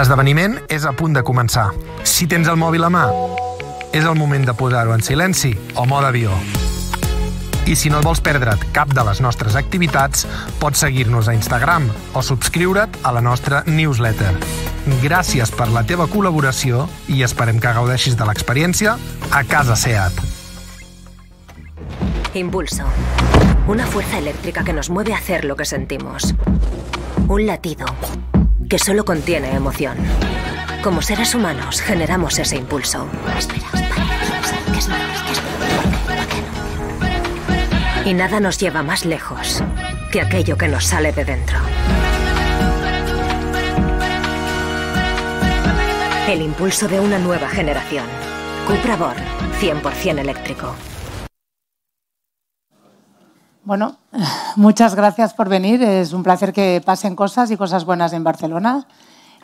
L'esdeveniment és a punt de començar. Si tens el mòbil a mà, és el moment de posar-ho en silenci o mode avió. I si no et vols perdre't cap de les nostres activitats, pots seguir-nos a Instagram o subscriure't a la nostra newsletter. Gràcies per la teva col·laboració i esperem que gaudeixis de l'experiència a casa SEAT. Impulso. Una fuerza eléctrica que nos mueve a hacer lo que sentimos. Un latido que solo contiene emoción. Como seres humanos generamos ese impulso. Y nada nos lleva más lejos que aquello que nos sale de dentro. El impulso de una nueva generación. Cupra 100% eléctrico. Bueno, muchas gracias por venir. Es un placer que pasen cosas y cosas buenas en Barcelona.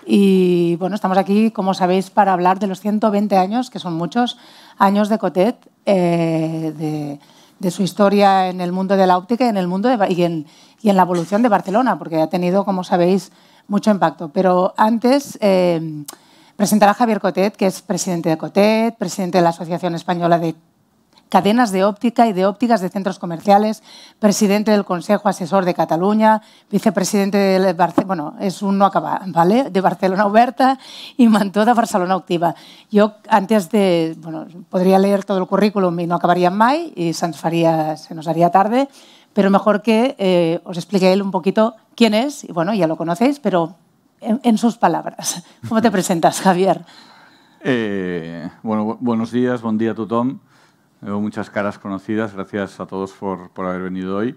Y bueno, estamos aquí, como sabéis, para hablar de los 120 años, que son muchos años de Cotet, eh, de, su historia en el mundo de la óptica y en, el mundo y en, la evolución de Barcelona, porque ha tenido, como sabéis, mucho impacto. Pero antes eh, presentar presentará a Javier Cotet, que es presidente de Cotet, presidente de la Asociación Española de cadenas de óptica y de ópticas de centros comerciales, presidente del Consejo Asesor de Cataluña, vicepresidente de Barcelona, bueno, es un no ¿vale? De Barcelona Oberta y Mantoda Barcelona Activa. Yo antes de, bueno, podría leer todo el currículum y no acabaría mai y se nos haría, se nos haría tarde, pero mejor que eh, os explique él un poquito quién es, y bueno, ya lo conocéis, pero en, sus palabras. ¿Cómo te presentas, Javier? Eh, bueno, buenos días, buen día a Veo muchas caras conocidas, gracias a todos por, por haber venido hoy.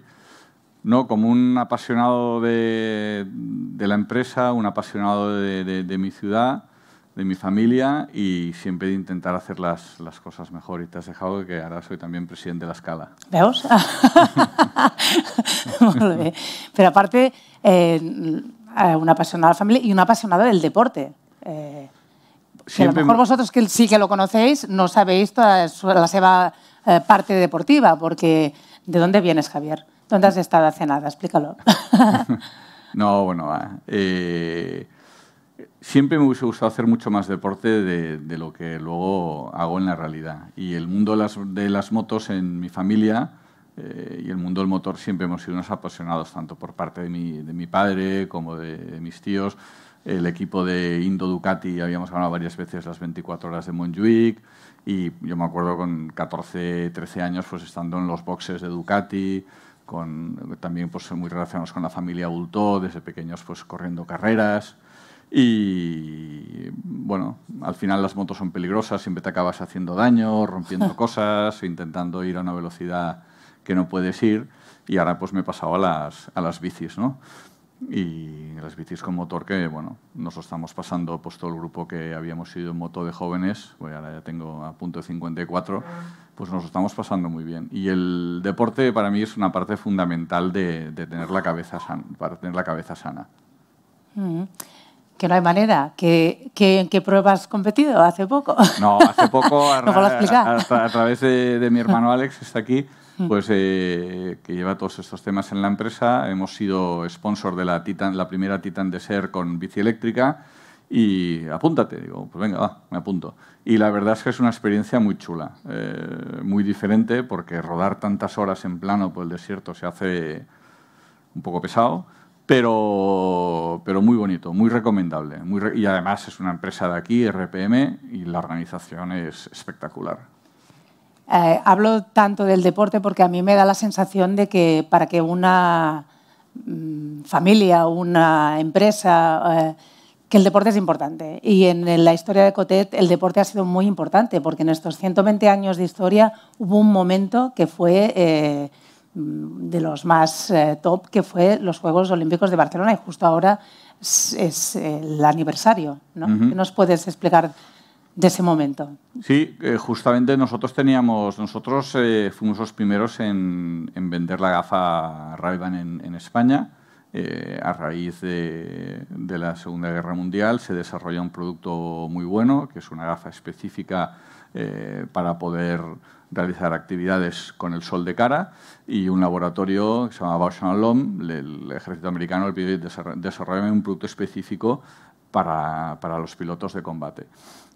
No, como un apasionado de, de la empresa, un apasionado de, de, mi ciudad, de mi familia y siempre de intentar hacer las, las, cosas mejor. Y te has dejado que ahora soy también presidente de la escala. ¿Veos? Pero aparte, eh, un apasionado de la familia y un apasionado del deporte. Eh, por a lo mejor vosotros que sí que lo conocéis no sabéis toda la seva eh, parte deportiva, porque ¿de dónde vienes, Javier? ¿Dónde has estado hace nada? Explícalo. no, bueno, eh, siempre me hubiese gustado hacer mucho más deporte de, lo que luego hago en la realidad. Y el mundo de las, motos en mi familia eh, y el mundo del motor siempre hemos sido unos apasionados, tanto por parte de mi, padre como de mis tíos el equipo de Indo Ducati, habíamos ganado varias veces las 24 horas de Montjuic y yo me acuerdo con 14, 13 años pues estando en los boxes de Ducati, con, también pues muy relacionados con la familia Bultó, desde pequeños pues corriendo carreras y bueno, al final las motos son peligrosas, siempre te acabas haciendo daño, rompiendo cosas, intentando ir a una velocidad que no puedes ir y ahora pues me he pasado a las, a las bicis, ¿no? y las bicis con motor que, bueno, nos estamos pasando, pues todo el grupo que habíamos ido en moto de jóvenes, pues ahora ya tengo a punto de 54, ah. pues nos lo estamos pasando muy bien. Y el deporte para mí es una parte fundamental de, tener la cabeza para tener la cabeza sana. Mm. Que no hay manera. ¿En qué, pruebas has competido hace poco? No, hace poco a, través de, de mi hermano Alex, está aquí, Mm. pues, eh, que lleva todos estos temas en la empresa. Hemos sido sponsor de la, la primera Titan de SER con bici eléctrica y apúntate. Digo, pues venga, va, me apunto. Y la verdad es que es una experiencia muy chula, eh, muy diferente, porque rodar tantas horas en plano por el desierto se hace un poco pesado, pero, pero muy bonito, muy recomendable. y además es una empresa de aquí, RPM, y la organización es espectacular. Eh, hablo tanto del deporte porque a mí me da la sensación de que para que una mm, familia, una empresa, eh, que el deporte es importante. Y en la historia de Cotet el deporte ha sido muy importante porque en estos 120 años de historia hubo un momento que fue... Eh, de los más top, que fue los Juegos Olímpicos de Barcelona y justo ahora es, el aniversario. nos puedes explicar ese momento. Sí, eh, justamente nosotros teníamos, nosotros eh, fuimos los primeros en, vender la gafa ray en, España. Eh, a raíz de, la Segunda Guerra Mundial se desarrolló un producto muy bueno, que es una gafa específica para poder realizar actividades con el sol de cara y un laboratorio que se llama el, ejército americano, le pidió desarrollar un producto específico para los pilotos de combate.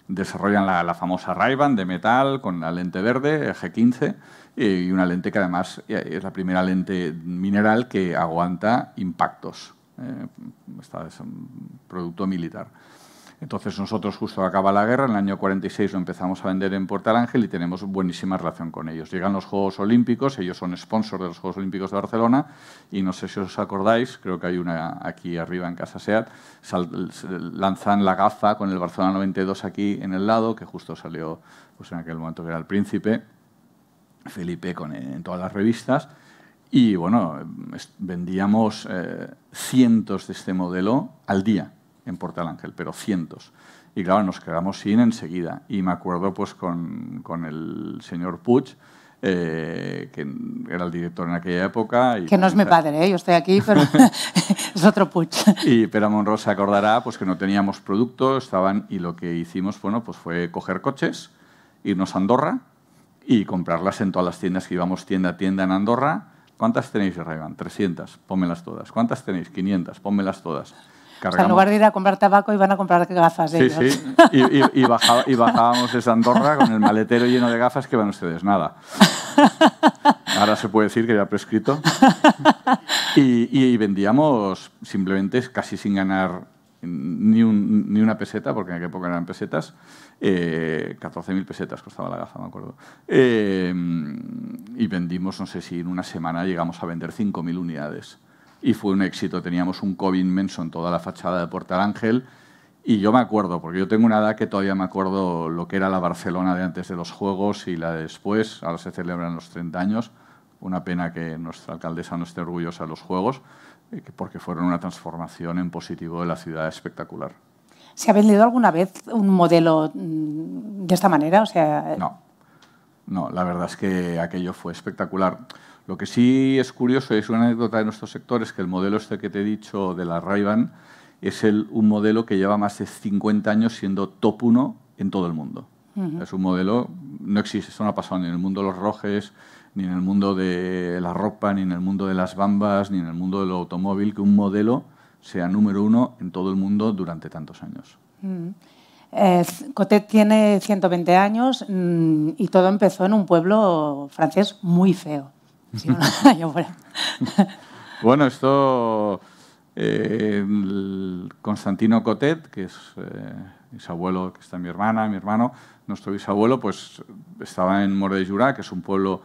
Desarrollan la, famosa ray de metal con la lente verde, G15, y una lente que además eh, es la primera lente mineral que aguanta impactos. Eh, es un producto militar. Entonces nosotros justo acaba la guerra, en el año 46 lo empezamos a vender en Puerto Ángel y tenemos buenísima relación con ellos. Llegan los Juegos Olímpicos, ellos son sponsors de los Juegos Olímpicos de Barcelona y no sé si os acordáis, creo que hay una aquí arriba en Casa SEAT, lanzan la gafa con el Barcelona 92 aquí en el lado, que justo salió pues en aquel momento que era el príncipe, Felipe con, en todas las revistas. Y bueno, vendíamos eh, cientos de este modelo al día en Portal Ángel, pero cientos. Y claro, nos quedamos sin enseguida. Y me acuerdo pues con, con el señor Puig, eh, que era el director en aquella época. Y que no es mi padre, ¿eh? yo estoy aquí, pero es otro puch. Y Pera Monroe se acordará pues, que no teníamos producto, estaban, y lo que hicimos bueno, pues, fue coger coches, irnos a Andorra y comprarlas en todas las tiendas que íbamos tienda a tienda en Andorra. ¿Cuántas tenéis, Rayban? 300, pónmelas todas. ¿Cuántas tenéis? 500, pónmelas todas en lugar de ir a comprar tabaco, y van a comprar gafas. Sí, ellos. sí. Y, y, bajábamos esa Andorra con el maletero lleno de gafas que van ustedes, nada. Ahora se puede decir que ya prescrito. Y, vendíamos simplemente casi sin ganar ni, una peseta, porque en aquella época eran pesetas, eh, 14.000 pesetas costaba la gafa, me acuerdo. Eh, y vendimos, no sé si en una semana llegamos a vender 5.000 unidades y fue un éxito. Teníamos un COVID inmenso en toda la fachada de Portal Ángel y yo me acuerdo, porque yo tengo una edad que todavía me acuerdo lo que era la Barcelona de antes de los Juegos y la de después, ahora se celebran los 30 años, una pena que nuestra alcaldesa no esté orgullosa de los Juegos, eh, porque fueron una transformación en positivo de la ciudad espectacular. ¿Se ha vendido alguna vez un modelo mm, de esta manera? O sea... Eh, no, no, la verdad es que aquello fue espectacular. Lo que sí es curioso, es una anécdota de nuestro sector, es que el modelo este que te he dicho de la ray es un modelo que lleva más de 50 años siendo top 1 en todo el mundo. Es un modelo, no existe, eso no ha pasado ni en el mundo de los rojes, ni en el mundo de la ropa, ni en el mundo de las bambas, ni en el mundo del automóvil, que un modelo sea número uno en todo el mundo durante tantos años. Eh, Cotet tiene 120 años mm, y todo empezó en un pueblo francés muy feo. bueno, esto... Eh, Constantino Cotet, que es mi eh, bisabuelo, que está mi hermana, mi hermano, nuestro bisabuelo, pues estaba en More de Jurá, que es un pueblo,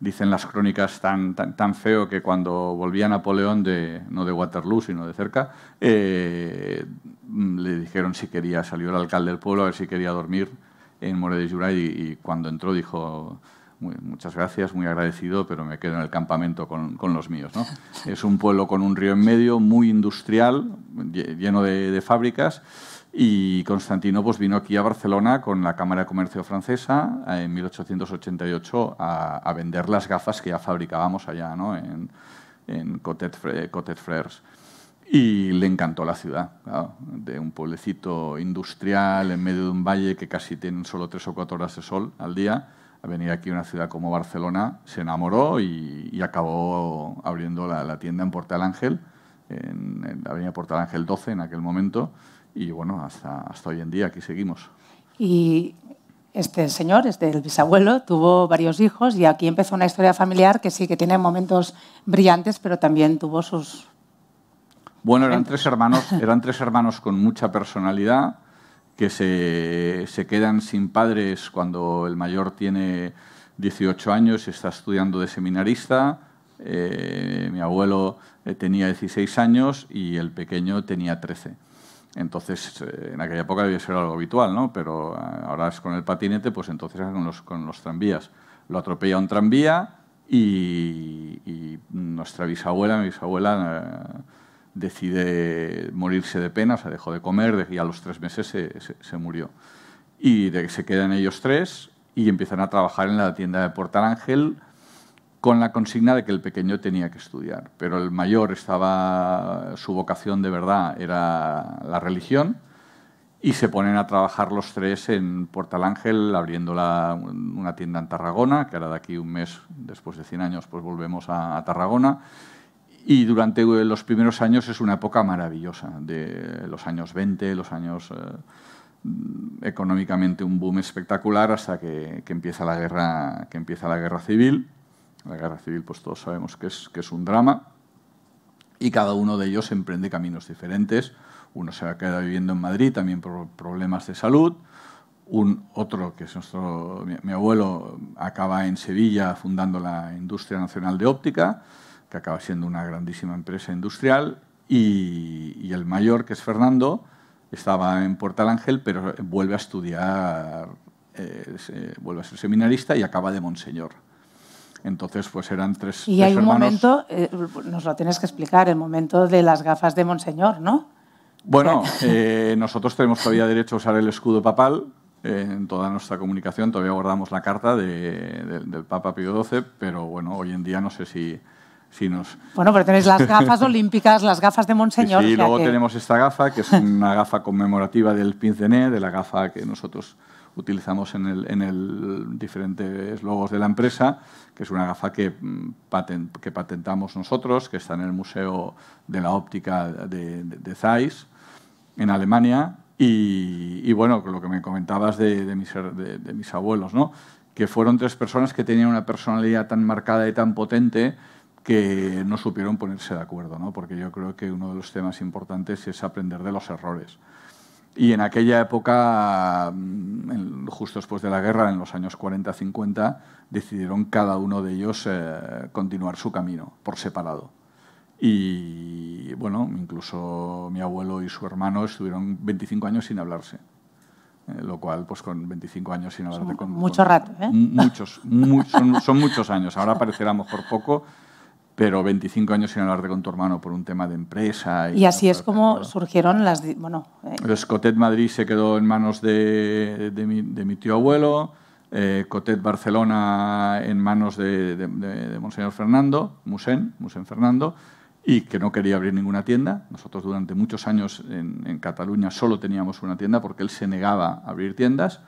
dicen las crónicas, tan, tan, feo que cuando volvía Napoleón, de, no de Waterloo, sino de cerca, eh, le dijeron si quería, salió el alcalde del pueblo a ver si quería dormir en More de Jurá y cuando entró dijo muchas gracias, muy agradecido, pero me quedo en el campamento con, los míos. ¿no? Es un pueblo con un río en medio, muy industrial, lleno de, de fábricas. Y Constantino vino aquí a Barcelona con la Cámara de Comercio Francesa eh, en 1888 a, vender las gafas que ya fabricábamos allá ¿no? en, en Cotet, Frères. Y le encantó la ciudad, de un pueblecito industrial en medio de un valle que casi tiene solo tres o cuatro horas de sol al día, venía aquí a una ciudad como Barcelona, se enamoró y, acabó abriendo la, tienda en Portal Ángel, en, la avenida Portal Ángel 12 en aquel momento, y bueno, hasta, hoy en día aquí seguimos. Y este señor, este, bisabuelo, tuvo varios hijos y aquí empezó una historia familiar que sí que tiene momentos brillantes, pero también tuvo sus... Bueno, eran tres hermanos, eran tres hermanos con mucha personalidad, que se, quedan sin padres cuando el mayor tiene 18 años y está estudiando de seminarista. Eh, mi abuelo eh, tenía 16 años y el pequeño tenía 13. Entonces, eh, en aquella época debía ser algo habitual, ¿no? Pero ahora es con el patinete, pues entonces con los, con los tranvías. Lo atropella un tranvía y, y nuestra bisabuela, mi bisabuela, decide morirse de pena, se dejó de comer y a los tres meses se, murió. Y de, se quedan ellos tres y empiezan a trabajar en la tienda de Portal Ángel con la consigna de que el pequeño tenía que estudiar. Pero el mayor estaba, su vocación de verdad era la religión y se ponen a trabajar los tres en Portal Ángel, abriendo una tienda en Tarragona, que ahora de aquí un mes, después de 100 años, pues volvemos a Tarragona y durante eh, los primeros años es una época maravillosa, de los años 20, los años eh, mm, económicamente un boom espectacular hasta que, que, empieza la guerra, que empieza la guerra civil. La guerra civil, pues todos sabemos que es, que es un drama. Y cada uno de ellos emprende caminos diferentes. Uno se queda viviendo en Madrid también por problemas de salud. Un otro, que es nuestro, mi abuelo, acaba en Sevilla fundando la Industria Nacional de Óptica acaba siendo una grandísima empresa industrial, y, el mayor, que es Fernando, estaba en Portal Ángel, pero eh, vuelve a estudiar, eh, vuelve a ser seminarista y acaba de Monseñor. Entonces, pues eran tres. Y hay un momento, eh, nos lo tienes que explicar, el momento de las gafas de Monseñor, ¿no? Bueno, nosotros tenemos todavía derecho a usar el escudo papal. en toda nuestra comunicación todavía guardamos la carta del Papa Pío XII, pero bueno, hoy en día no sé si, bueno, pero tenéis las gafas olímpicas, las gafas de Monseñor. y luego tenemos esta gafa, que es una gafa conmemorativa del Pincené, de la gafa que nosotros utilizamos en el, en el diferentes logos de la empresa, que es una gafa que, mm, que patentamos nosotros, que está en el Museo de la Óptica de, de, Zeiss, en Alemania. Y, y, bueno, lo que me comentabas de, de mis, er-, mis abuelos, ¿no? que fueron tres personas que tenían una personalidad tan marcada y tan potente que no supieron ponerse de acuerdo, ¿no? porque yo creo que uno de los temas importantes es aprender de los errores. Y en aquella época, mm, justo después de la guerra, en los años 40-50, decidieron cada uno de ellos eh, continuar su camino por separado. Y bueno, incluso mi abuelo y su hermano estuvieron 25 años sin hablarse. Eh, lo cual, pues con 25 años sin hablar Con, mucho rato, ¿eh? Muchos, son, son muchos años. Ahora parecerá mejor poco, pero 25 años sin hablar de con tu hermano por un tema de empresa. Y, así es como surgieron las... Bueno, eh. Cotet Madrid se quedó en manos de, mi, tío abuelo, eh, Cotet Barcelona en manos de, Monseñor Fernando, Musen, Musen Fernando, y que no quería abrir ninguna tienda. Nosotros durante muchos años en, en Cataluña solo teníamos una tienda porque él se negaba a abrir tiendas.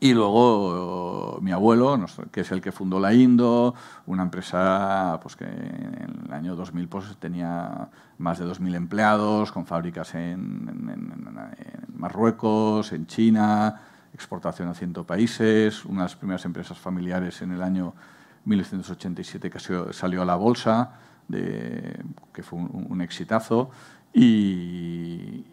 Y luego mi abuelo, que es el que fundó la Indo, una empresa pues, que en el año 2000 pues, tenía más de 2.000 empleados, con fábricas en, Marruecos, en China, exportación a 100 países, una de las primeras empresas familiares en el año 1987 que salió a la bolsa, que fue un, un exitazo, y,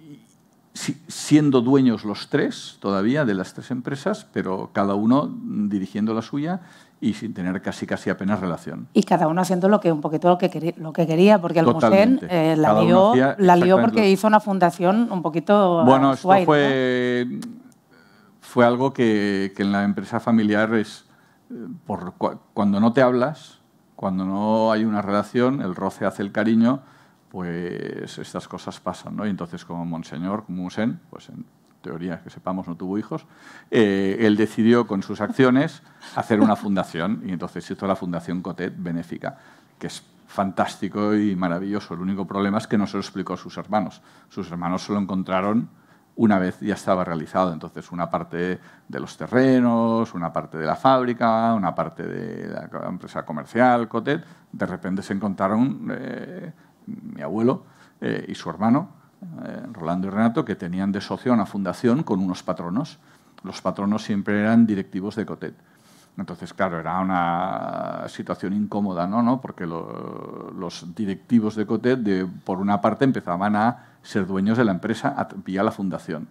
siendo dueños los tres todavía de las tres empresas, pero cada uno dirigiendo la suya y sin tener casi casi apenas relación. Y cada uno haciendo lo que un poquito lo que, quería, porque el Musén eh, la, lió, porque hizo una fundación un poquito... Bueno, esto fue, algo que, que, en la empresa familiar es, eh, por, cuando no te hablas, cuando no hay una relación, el roce hace el cariño, pues estas cosas pasan, ¿no? Y entonces como Monseñor, como pues en teoría que sepamos no tuvo hijos, eh, él decidió con sus acciones hacer una fundación y entonces hizo la Fundación Cotet Benéfica, que es fantástico y maravilloso. El único problema es que no se lo explicó a sus hermanos. Sus hermanos se lo encontraron una vez ya estaba realizado. Entonces, una parte de los terrenos, una parte de la fábrica, una parte de la empresa comercial, Cotet, de repente se encontraron eh, mi abuelo eh, y su hermano, eh, Rolando y Renato, que tenían de socio una fundación con unos patronos. Los patronos siempre eran directivos de Cotet. Entonces, claro, era una situación incómoda, ¿no? ¿No? Porque los directivos de Cotet, por una parte, empezaban a ser dueños de la empresa vía la fundación.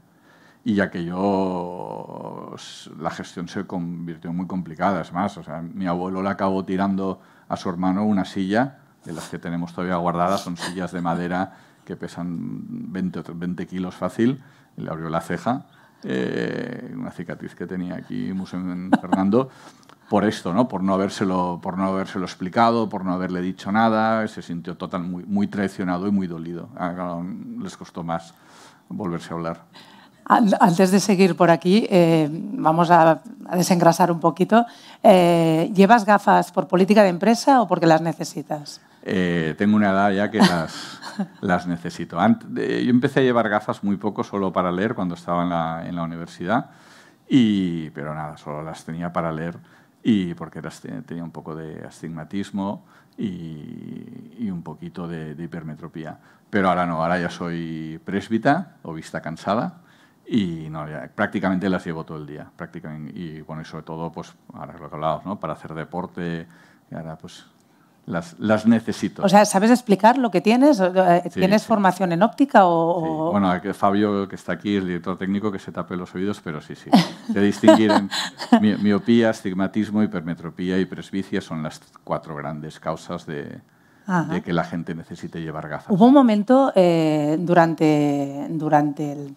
Y ya que yo, la gestión se convirtió en muy complicada, es más, mi abuelo le acabó tirando a su hermano una silla de las que tenemos todavía guardadas, son sillas de madera que pesan 20, 20 kilos fácil, le abrió la ceja, eh, una cicatriz que tenía aquí Museo Fernando, por esto, ¿no? por, no habérselo, por no explicado, por no haberle dicho nada, se sintió total, muy, traicionado y muy dolido. Les costó más volverse a hablar. Antes de seguir por aquí, eh, vamos a desengrasar un poquito. Eh, ¿Llevas gafas por política de empresa o porque las necesitas? Eh, tengo una edad ya que las, las necesito. yo empecé a llevar gafas muy poco solo para leer cuando estaba en la, en la universidad, y, pero nada, solo las tenía para leer y porque tenía un poco de astigmatismo y, un poquito de, hipermetropía. Pero ahora no, ahora ya soy presbita o vista cansada y no, prácticamente las llevo todo el día. Prácticamente, y bueno, y sobre todo, pues ahora lo que hablábamos, ¿no? para hacer deporte, y ahora pues las, necesito. O sea, ¿sabes explicar lo que tienes? Eh, ¿Tienes formación en óptica o...? Bueno, Fabio, que está aquí, el director técnico, que se tape los oídos, pero sí, sí. te distinguen miopía, astigmatismo, hipermetropía y presbicia son las cuatro grandes causas de, que la gente necesite llevar gafas. Hubo un momento eh, durante, durante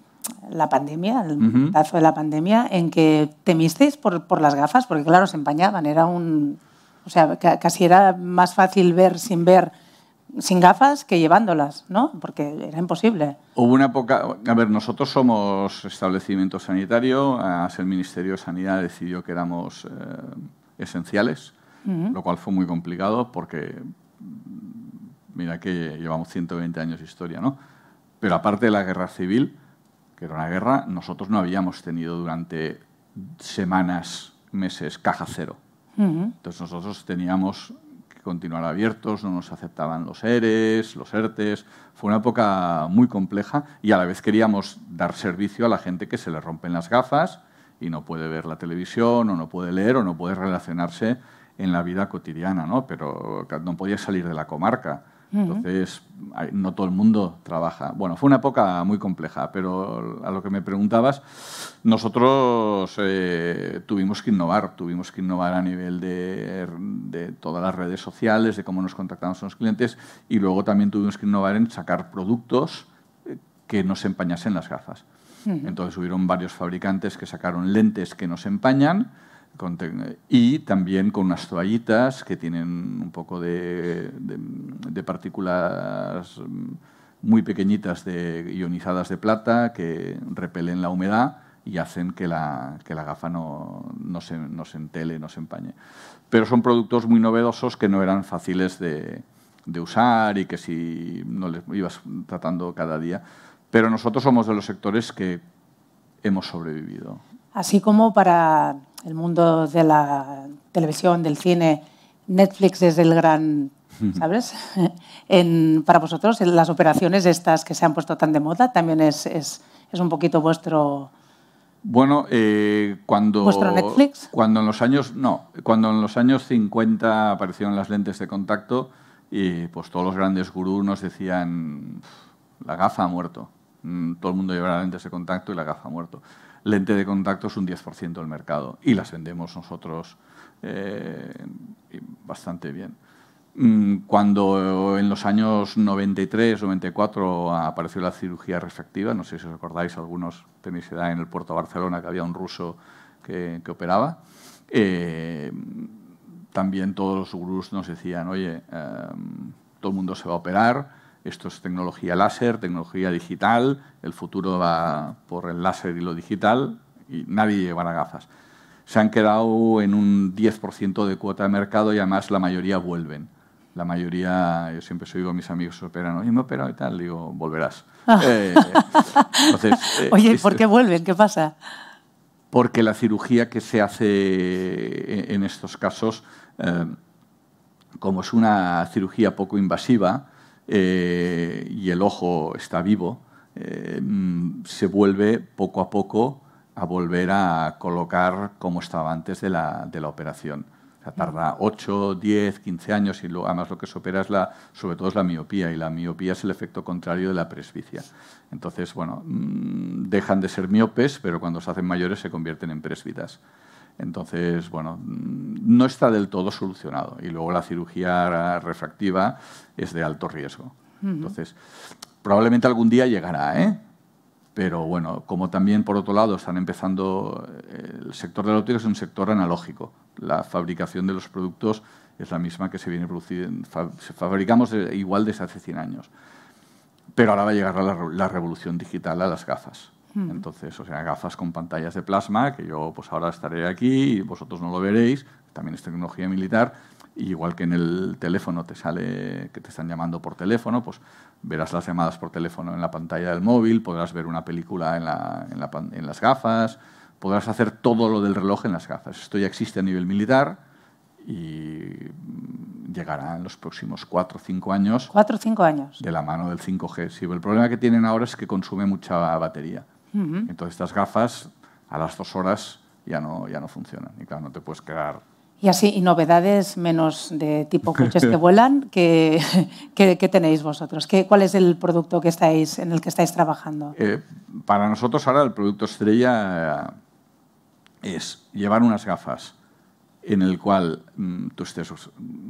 la pandemia, el momento de la pandemia, en que temisteis por, por las gafas, porque claro, se empañaban, era un... O sea, casi era más fácil ver sin ver sin gafas que llevándolas, ¿no? Porque era imposible. Hubo una época, a ver, nosotros somos establecimiento sanitario, el Ministerio de Sanidad decidió que éramos eh, esenciales, lo cual fue muy complicado porque mira que llevamos 120 años de historia, ¿no? Pero aparte de la guerra civil, que era una guerra, nosotros no habíamos tenido durante semanas, meses, caja cero. Entonces nosotros teníamos que continuar abiertos, no nos aceptaban los ERES, los ERTES. Fue una época muy compleja y a la vez queríamos dar servicio a la gente que se le rompen las gafas y no puede ver la televisión o no puede leer o no puede relacionarse en la vida cotidiana, ¿no? pero no podía salir de la comarca. Entonces, no todo el mundo trabaja. Bueno, fue una época muy compleja, pero a lo que me preguntabas, nosotros eh, tuvimos que innovar, tuvimos que innovar a nivel de, de, todas las redes sociales, de cómo nos contactamos con los clientes, y luego también tuvimos que innovar en sacar productos eh, que nos empañasen las gafas. Entonces hubieron varios fabricantes que sacaron lentes que nos empañan, y también con unas toallitas que tienen un poco de, partículas muy pequeñitas de ionizadas de plata que repelen la humedad y hacen que la, que la gafa no, no, se, no, entele, no se empañe. Pero son productos muy novedosos que no eran fáciles de, de usar y que si no les ibas tratando cada día. Pero nosotros somos de los sectores que hemos sobrevivido así como para el mundo de la televisión, del cine. Netflix es el gran, ¿sabes? para vosotros, las operaciones estas que se han puesto tan de moda, también es, un poquito vuestro... Bueno, eh, cuando... Netflix? Cuando en los años... No, cuando en los años 50 aparecieron las lentes de contacto, y pues todos los grandes gurús nos decían, la gafa ha muerto. Mm, todo el mundo lleva lentes de contacto y la gafa ha muerto lente de contacto es un 10% del mercado y las vendemos nosotros eh, bastante bien. Mm, cuando en los años 93, 94 apareció la cirugía refractiva, no sé si os acordáis, algunos tenéis edad en el puerto de Barcelona que había un ruso que, operaba, eh, también todos los gurús nos decían, oye, eh, todo el mundo se va a operar, esto es tecnología láser, tecnología digital, el futuro va por el láser y lo digital, y nadie llevará gafas. Se han quedado en un 10% de cuota de mercado y además la mayoría vuelven. La mayoría, yo siempre soy digo a mis amigos, operan, oye, me he y tal, digo, volverás. Ah. Eh, eh, oye, ¿por qué vuelven? ¿Qué pasa? Porque la cirugía que se hace eh, en estos casos, eh, como es una cirugía poco invasiva, eh, y el ojo está vivo, eh, mm, se vuelve poco a poco a volver a colocar como estaba antes de la, la operación. tarda 8, 10, 15 años y además lo que se opera es la, sobre todo es la miopía y la miopía es el efecto contrario de la presbicia. Entonces, bueno, mm, dejan de ser miopes, pero cuando se hacen mayores se convierten en presbitas. Entonces, bueno, mm, no está del todo solucionado. Y luego la cirugía refractiva es de alto riesgo. Entonces, probablemente algún día llegará, ¿eh? Pero bueno, como también por otro lado están empezando, eh, el sector de la óptica es un sector analógico. La fabricación de los productos es la misma que se viene produciendo, fabricamos igual desde hace 100 años. Pero ahora va a llegar la revolución digital a las gafas. Hmm. Entonces, o sea, gafas con pantallas de plasma, que yo pues ahora estaré aquí y vosotros no lo veréis, también es tecnología militar, igual que en el teléfono te sale que te están llamando por teléfono, pues verás las llamadas por teléfono en la pantalla del móvil, podrás ver una película en, las gafas, podrás hacer todo lo del reloj en las gafas. Esto ya existe a nivel militar y llegará en los próximos cuatro o cinco años. Cuatro o cinco años. De la mano del 5G. el problema que tienen ahora es que consume mucha batería. Entonces estas gafas a las dos horas ya no, ya no funcionan. Y claro, no te puedes quedar y así, y novedades menos de tipo coches que vuelan, ¿qué, que, tenéis vosotros? ¿Qué, ¿Cuál es el producto que estáis, en el que estáis trabajando? Eh, para nosotros ahora el producto estrella eh, es llevar unas gafas en el cual mm, tú estés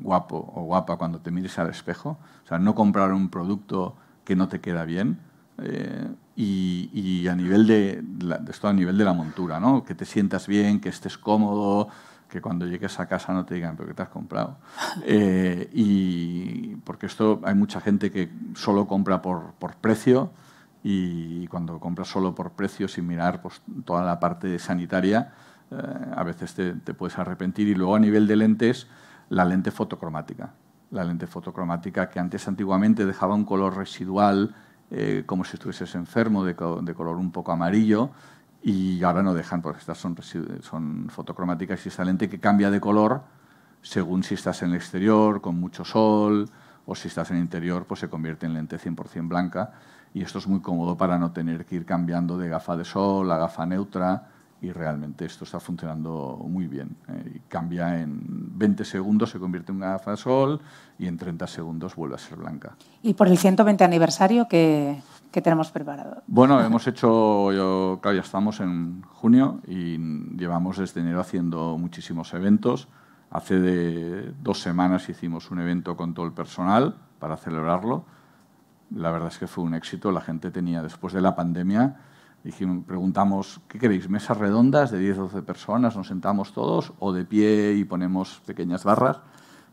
guapo o guapa cuando te mires al espejo, o sea, no comprar un producto que no te queda bien, eh, y, a, nivel de esto a nivel de la montura, ¿no? que te sientas bien, que estés cómodo, que cuando llegues a casa no te digan, pero ¿qué te has comprado? Eh, y porque esto hay mucha gente que solo compra por, por precio y cuando compras solo por precio sin mirar pues, toda la parte sanitaria, eh, a veces te, te, puedes arrepentir. Y luego a nivel de lentes, la lente fotocromática. La lente fotocromática que antes antiguamente dejaba un color residual eh, como si estuvieses enfermo, de, color un poco amarillo, y ahora no dejan, porque estas son, son fotocromáticas y esta lente que cambia de color según si estás en el exterior, con mucho sol, o si estás en el interior, pues se convierte en lente 100% blanca. Y esto es muy cómodo para no tener que ir cambiando de gafa de sol a gafa neutra, y realmente esto está funcionando muy bien. Eh, cambia en 20 segundos, se convierte en una sol y en 30 segundos vuelve a ser blanca. ¿Y por el 120 aniversario que tenemos preparado? Bueno, hemos hecho, yo, claro, ya estamos en junio y llevamos desde enero haciendo muchísimos eventos. Hace de dos semanas hicimos un evento con todo el personal para celebrarlo. La verdad es que fue un éxito. La gente tenía, después de la pandemia, Dijimos, preguntamos, ¿qué queréis? ¿Mesas redondas de 10 o 12 personas? ¿Nos sentamos todos? ¿O de pie y ponemos pequeñas barras?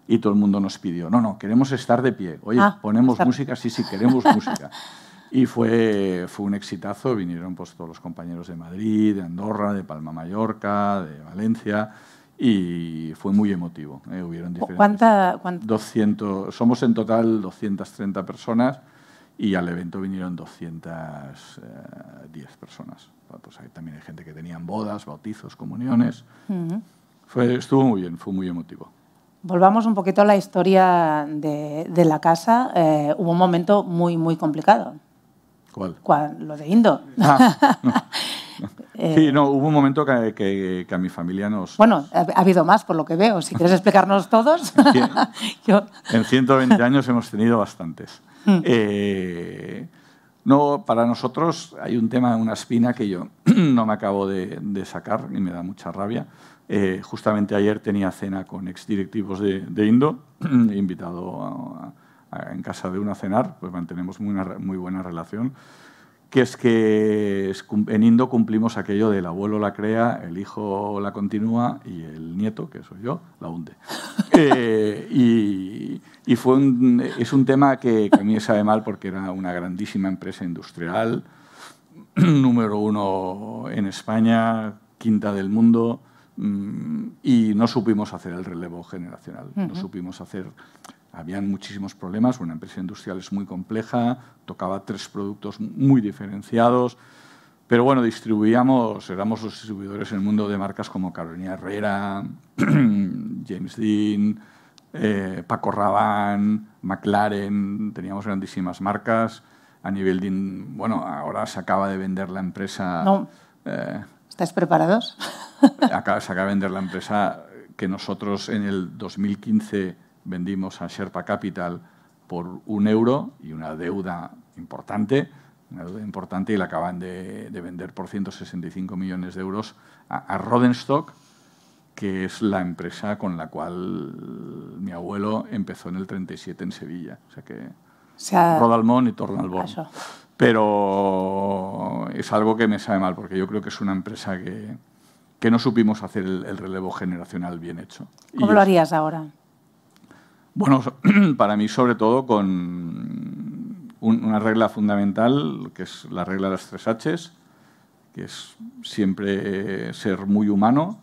Y todo el mundo nos pidió, no, no, queremos estar de pie. Oye, ah, ponemos música, sí, sí, queremos música. Y fue, fue un exitazo, vinieron pues, todos los compañeros de Madrid, de Andorra, de Palma Mallorca, de Valencia, y fue muy emotivo. Eh, hubieron diferentes. ¿Cuánta, 200, somos en total 230 personas y al evento vinieron 210 eh, personas. Pues ahí también hay gente que tenían bodas, bautizos, comuniones. fue, estuvo muy bien, fue muy emotivo. Volvamos un poquito a la historia de, la casa. Eh, hubo un momento muy, muy complicado. ¿Cuál? Lo de Indo. Ah, sí, no, hubo un momento que, a mi familia nos... Bueno, ha habido más, por lo que veo. Si quieres explicarnos todos. en 120 años hemos tenido bastantes. Hmm. Eh, no, para nosotros hay un tema, una espina que yo no me acabo de, sacar y me da mucha rabia. Eh, justamente ayer tenía cena con exdirectivos de, de Indo, he invitado a, en casa de uno a cenar, pues mantenemos una, muy buena relación que es que en Indo cumplimos aquello del abuelo la crea, el hijo la continúa y el nieto, que soy yo, la hunde. Eh, y, fue es un tema que, a mí me sabe mal porque era una grandísima empresa industrial, número uno en España, quinta del mundo, mm, y no supimos hacer el relevo generacional, no supimos hacer habían muchísimos problemas, una empresa industrial es muy compleja, tocaba tres productos muy diferenciados, pero bueno, distribuíamos, éramos los distribuidores en el mundo de marcas como Carolina Herrera, James Dean, eh, Paco Rabanne, McLaren, teníamos grandísimas marcas. A nivel de, bueno, ahora se acaba de vender la empresa... No. Eh, ¿Estáis preparados? se acaba de vender la empresa que nosotros en el 2015 vendimos a Sherpa Capital por un euro y una deuda importante, importante y la acaban de, vender por 165 millones de euros a, Rodenstock, que es la empresa con la cual mi abuelo empezó en el 37 en Sevilla. O sea que Rodalmón y Tornalbón. Pero es algo que me sabe mal, porque yo creo que es una empresa que, no supimos hacer el, relevo generacional bien hecho. ¿Cómo lo harías ahora? Bueno, para mí sobre todo con una regla fundamental, que es la regla de las tres Hs, que es siempre eh, ser muy humano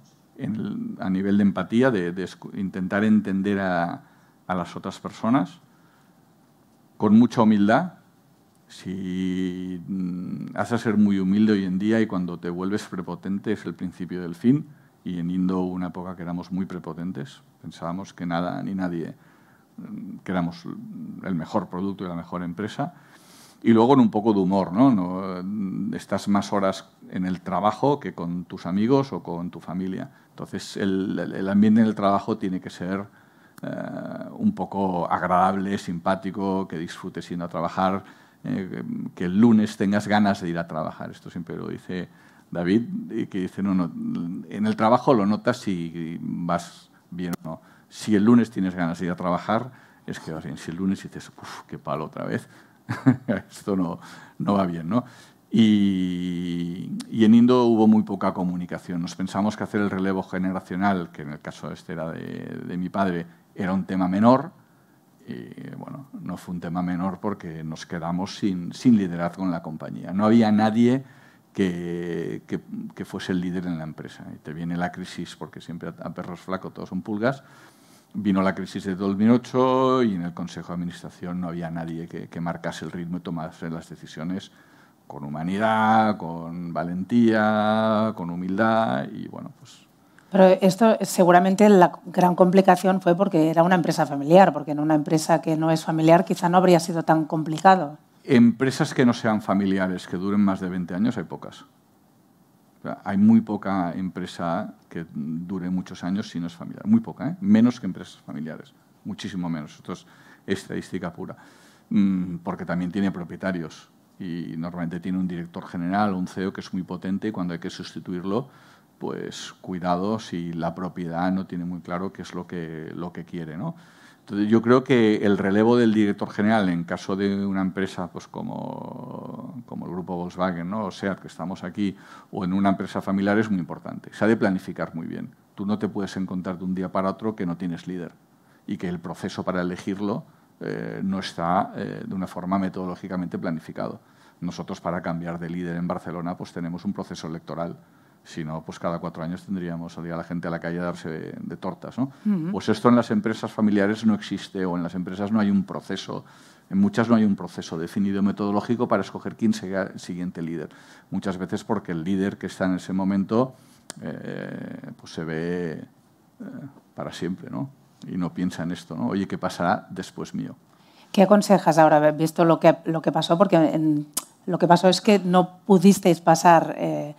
a nivel de empatía, de, intentar entender a, las otras personas, con mucha humildad. Si mm, has ser muy humilde hoy en día y cuando te vuelves prepotente es el principio del fin, y en Indo una época que éramos muy prepotentes, pensábamos que nada ni nadie que el mejor producto y la mejor empresa. Y luego en un poco de humor, ¿no? Estás más horas en el trabajo que con tus amigos o con tu familia. Entonces el, ambiente en el trabajo tiene que ser eh, un poco agradable, simpático, que disfrutes yendo a trabajar, eh, que el lunes tengas ganas de ir a trabajar. Esto siempre lo dice David, que dice, no, no, en el trabajo lo notas si vas bien o no si el lunes tienes ganas de ir a trabajar, es que vas bien. Si el lunes dices, uff, qué palo otra vez, esto no, no va bien, ¿no? Y, en Indo hubo muy poca comunicación. Nos pensamos que hacer el relevo generacional, que en el caso este era de, de mi padre, era un tema menor. Y eh, bueno, no fue un tema menor porque nos quedamos sin, sin liderazgo en la compañía. No había nadie que, que, que, fuese el líder en la empresa. Y te viene la crisis porque siempre a, perros flacos todos son pulgas Vino la crisis de 2008 y en el Consejo de Administración no había nadie que, marcase el ritmo y tomase las decisiones con humanidad, con valentía, con humildad y bueno, pues pero esto seguramente la gran complicación fue porque era una empresa familiar, porque en una empresa que no es familiar quizá no habría sido tan complicado. Empresas que no sean familiares, que duren más de 20 años, hay pocas. hay muy poca empresa que dure muchos años si no es familiar. Muy poca, ¿eh? menos que empresas familiares, muchísimo menos. Esto es estadística pura, mm, porque también tiene propietarios y normalmente tiene un director general e o un CEO que es muy potente y cuando hay que sustituirlo, pues cuidado si la propiedad no tiene muy claro qué es lo que, lo que quiere, ¿no? yo creo que el relevo del director general en caso de una empresa pues, como, el grupo Volkswagen, o sea, que estamos aquí, o en una empresa familiar es muy importante. Se ha de planificar muy bien. Tú no te puedes encontrar de un día para otro que no tienes líder y que el proceso para elegirlo eh, no está eh, de una forma metodológicamente planificado. Nosotros para cambiar de líder en Barcelona pues tenemos un proceso electoral si no, pues cada cuatro años tendríamos salir a la gente a la calle a darse de, tortas. Pues esto en las empresas familiares no existe o en las empresas no hay un proceso. En muchas no hay un proceso definido metodológico para escoger quién será el siguiente líder. Muchas veces porque el líder que está en ese momento eh, pues se ve eh, para siempre, ¿no? Y no piensa en esto, ¿no? Oye, ¿qué pasará después mío? ¿Qué aconsejas ahora, visto lo que, lo que pasó? Porque lo que pasó es que no pudisteis pasar... Eh,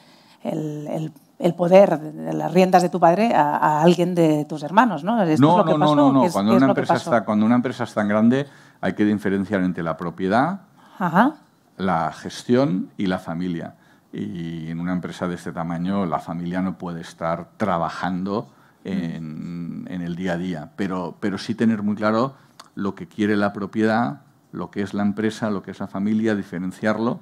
el, poder las riendas de tu padre a, alguien de tus hermanos, ¿no? no, no, no, Cuando, una empresa está, cuando una empresa es tan grande hay que diferenciar entre la propiedad, la gestión y la familia. Y en una empresa de este tamaño la familia no puede estar trabajando en, en el día a día, pero, pero sí tener muy claro lo que quiere la propiedad, lo que es la empresa, lo que es la familia, diferenciarlo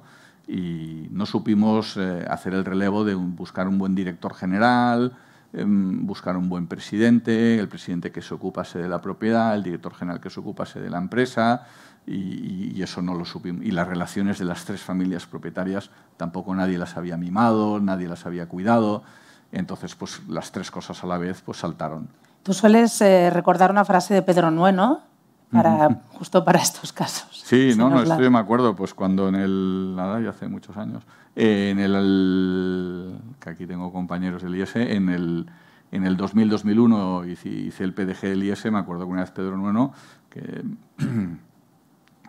y no supimos eh, hacer el relevo de buscar un buen director general, em, buscar un buen presidente, el presidente que se ocupase de la propiedad, el director general que se ocupase de la empresa, y, eso no lo supimos. Y las relaciones de las tres familias propietarias tampoco nadie las había mimado, nadie las había cuidado, entonces pues las tres cosas a la vez pues saltaron. Tú sueles eh, recordar una frase de Pedro Nueno, para, justo para estos casos. Sí, no, no, estoy, me acuerdo, pues cuando en el, nada, ya hace muchos años, eh, en el, que aquí tengo compañeros del IES, e, en el, en el 2000-2001 hice, hice, el PDG del IES, e, me acuerdo que una vez Pedro Nueno, que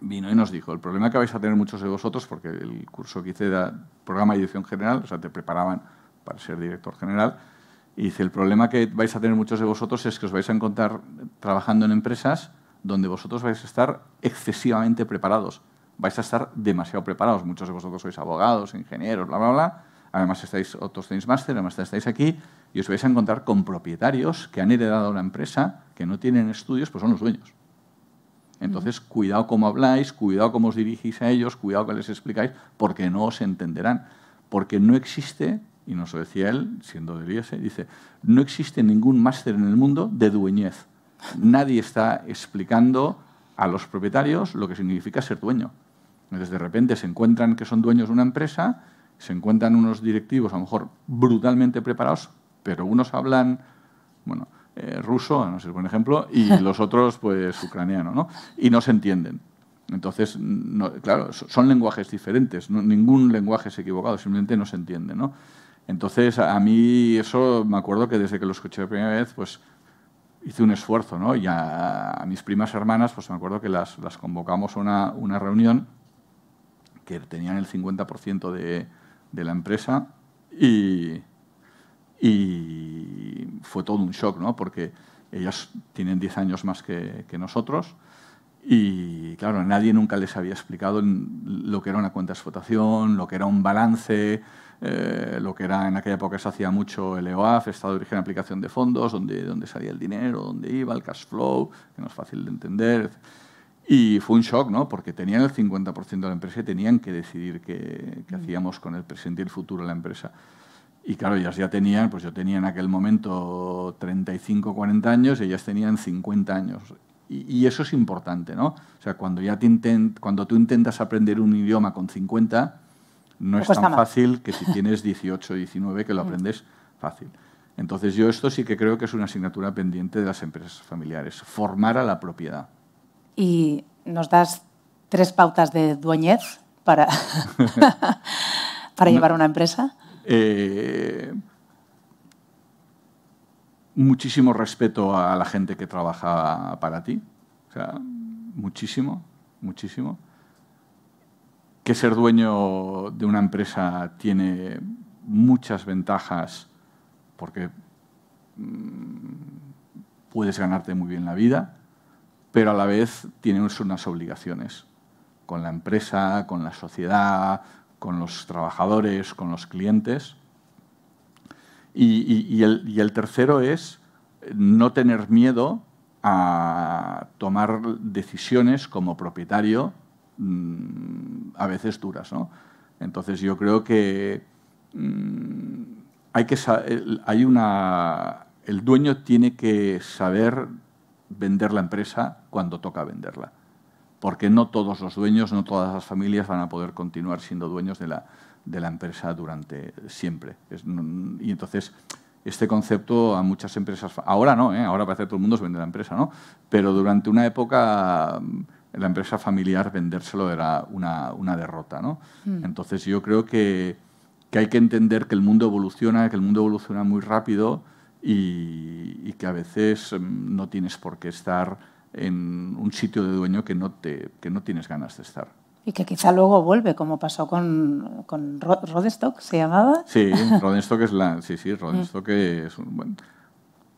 vino y nos dijo, el problema que vais a tener muchos de vosotros, porque el curso que hice era programa de dirección general, o sea, te preparaban para ser director general, y dice, el problema que vais a tener muchos de vosotros es que os vais a encontrar trabajando en empresas donde vosotros vais a estar excesivamente preparados. Vais a estar demasiado preparados. Muchos de vosotros sois abogados, ingenieros, bla, bla, bla. Además, estáis, otros tenéis máster, además estáis aquí y os vais a encontrar con propietarios que han heredado la empresa, que no tienen estudios, pues son los dueños. Entonces, cuidado cómo habláis, cuidado cómo os dirigís a ellos, cuidado que les explicáis, porque no os entenderán. Porque no existe, y nos lo decía él, siendo del IES, dice, no existe ningún máster en el mundo de dueñez nadie está explicando a los propietarios lo que significa ser dueño. Entonces, de repente se encuentran que son dueños de una empresa, se encuentran unos directivos a lo mejor brutalmente preparados, pero unos hablan, bueno, eh, ruso, no sé, buen ejemplo, y los otros, pues, ucraniano, ¿no? Y no se entienden. Entonces, claro, son lenguajes diferentes, ningún lenguaje es equivocado, simplemente no se entienden, ¿no? Entonces, a mí eso me acuerdo que desde que lo escuché la primera vez, pues hice un esfuerzo, ¿no? Y a, mis primas hermanas, pues me acuerdo que las, convocamos a una, reunión que tenían el 50% de, la empresa y, fue todo un shock, ¿no? Porque ellas tienen 10 años más que, que nosotros y, claro, nadie nunca les había explicado lo que era una cuenta de explotación, lo que era un balance, eh, lo que era en aquella época se hacía mucho el EOAF, estado de origen aplicación de fondos, donde salía el dinero, dónde iba, el cash flow, que no es fácil de entender. Y fue un shock, ¿no? Porque tenían el 50% de la empresa y tenían que decidir qué, mm. hacíamos con el presente y el futuro de la empresa. Y claro, ellas ya tenían, pues yo tenía en aquel momento 35, 40 años, y ellas tenían 50 años. Y, eso es importante, ¿no? O sea, cuando, ya cuando tú intentas aprender un idioma con 50, no es tan fácil que si tienes 18 o 19, que lo mm. aprendes fácil. Entonces yo esto sí que creo que es una asignatura pendiente de las empresas familiares, formar a la propiedad. Y nos das tres pautas de dueñez para, para llevar una empresa. Eh, muchísimo respeto a la gente que trabaja para ti, o sea, muchísimo, muchísimo que ser dueño de una empresa tiene muchas ventajas porque mm, puedes ganarte muy bien la vida, pero a la vez tienes unas obligaciones con la empresa, con la sociedad, con los trabajadores, con los clientes. Y, y el tercero es no tener miedo a tomar decisiones como propietario Mm, a veces duras. ¿no? Entonces yo creo que, mm, hay que hay una, el dueño tiene que saber vender la empresa cuando toca venderla, porque no todos los dueños, no todas las familias van a poder continuar siendo dueños de la, de la empresa durante siempre. y entonces este concepto a muchas empresas, ahora no, ¿eh? ahora parece que todo el mundo vende la empresa, ¿no? pero durante una época la empresa familiar vendérselo era una, derrota. ¿no? Mm. Entonces yo creo que, hay que entender que el mundo evoluciona, que el mundo evoluciona muy rápido y, que a veces mm, no tienes por qué estar en un sitio de dueño que no, te, que no tienes ganas de estar. Y que quizá luego vuelve, como pasó con, con ¿se llamaba? Sí, Rodenstock es la... Mm. es...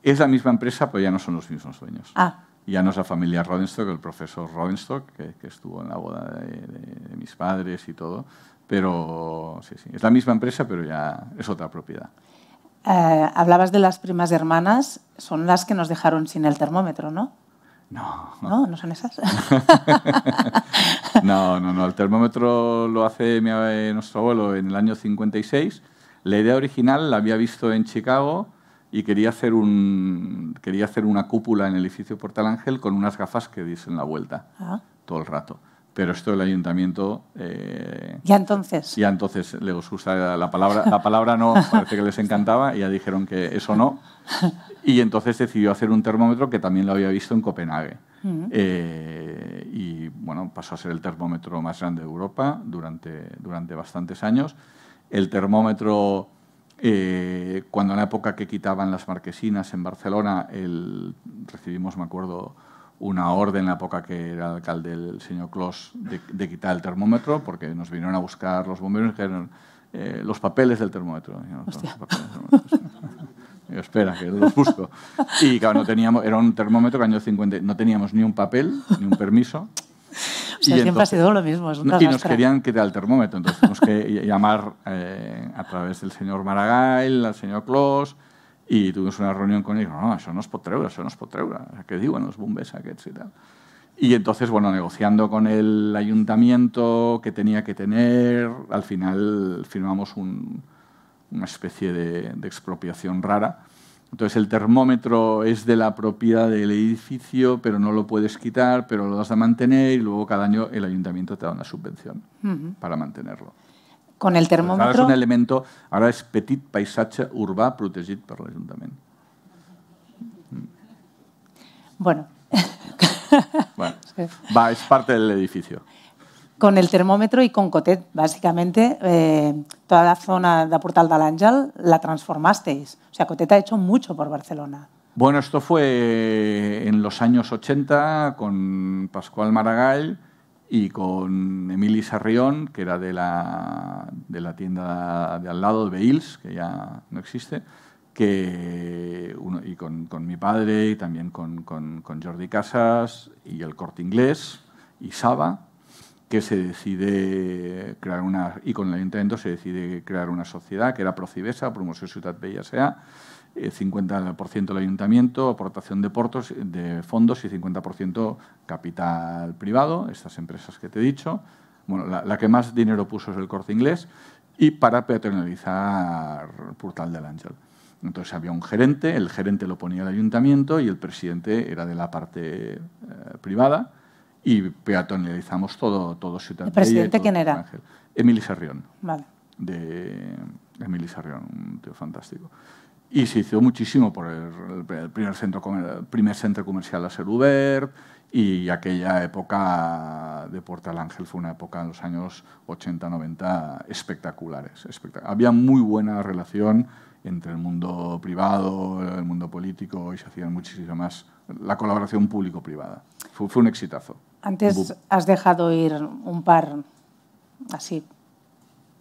es la misma empresa, pero ya no son los mismos dueños. Ah, ya no es la familia Rodenstock, el profesor Rodenstock, que, estuvo en la boda de, mis padres y todo. Pero sí, sí, es la misma empresa, pero ya es otra propiedad. Eh, hablabas de las primas hermanas, son las que nos dejaron sin el termómetro, ¿no? No, no. No, son esas. no, no, no. El termómetro lo hace mi, nuestro abuelo en el año 56. La idea original la había visto en Chicago y quería hacer, un, quería hacer una cúpula en el edificio Portal Ángel con unas gafas que dicen la vuelta ah. todo el rato. Pero esto el ayuntamiento... Eh, ya entonces. Ya entonces le gusta la palabra, la palabra no, parece que les encantaba y ya dijeron que eso no. Y entonces decidió hacer un termómetro que también lo había visto en Copenhague. Mm. Eh, y bueno, pasó a ser el termómetro más grande de Europa durante, durante bastantes años. El termómetro eh, cuando en la época que quitaban las marquesinas en Barcelona, el, recibimos, me acuerdo, una orden en la época que era el alcalde el señor Clos de, quitar el termómetro, porque nos vinieron a buscar los bomberos que eran eh, los papeles del termómetro. espera, que los busco. Y claro, no teníamos, era un termómetro que año 50, no teníamos ni un papel, ni un permiso. y siempre ha sido lo mismo. y nos querían quitar el termómetro, entonces tuvimos que llamar eh, a través del señor Maragall, al señor Clos, y tuvimos una reunión con ellos. No, eso no es potreura, eso no es potreura. ¿Qué digo? los es bombes, y tal. Y entonces, bueno, negociando con el ayuntamiento que tenía que tener, al final firmamos una especie de expropiación rara entonces el termómetro es de la propiedad del edificio, pero no lo puedes quitar, pero lo vas a mantener y luego cada año el ayuntamiento te da una subvención para mantenerlo. Con el termómetro... ahora es un elemento, ahora es petit paisatge urbà protegit per l'Ajuntament. Bueno. bueno. Va, es parte del edificio con el termómetro y con Cotet, básicamente, eh, toda la zona de Portal del l'Àngel la transformasteis. O sea, Cotet ha hecho mucho por Barcelona. Bueno, esto fue en los años 80 con Pascual Maragall y con Emili Sarrión, que era de la, de la tienda de al lado, de Beils, que ya no existe, que, y con, mi padre y también con, con Jordi Casas y el Corte Inglés y Saba que se decide crear una, y con el ayuntamiento se decide crear una sociedad que era Procibesa, Promoción Ciudad Bella S.A., 50% del ayuntamiento, aportación de, portos, de fondos y 50% capital privado, estas empresas que te he dicho. Bueno, la, que más dinero puso es el corte inglés y para peatonalizar Portal del Ángel. Entonces había un gerente, el gerente lo ponía el ayuntamiento y el presidente era de la parte eh, privada y peatonalizamos todo, todo ¿El presidente quién era? Ángel. Emily Serrión. Vale. De Emily un tío fantástico. Y se hizo muchísimo por el, primer, centro, el primer centro comercial a ser Uber y aquella época de Portal Ángel fue una época en los años 80-90 espectaculares. Había muy buena relación entre el mundo privado, el mundo político y se hacían más la colaboración público-privada. Fue, fue un exitazo. Antes has dejado ir un par así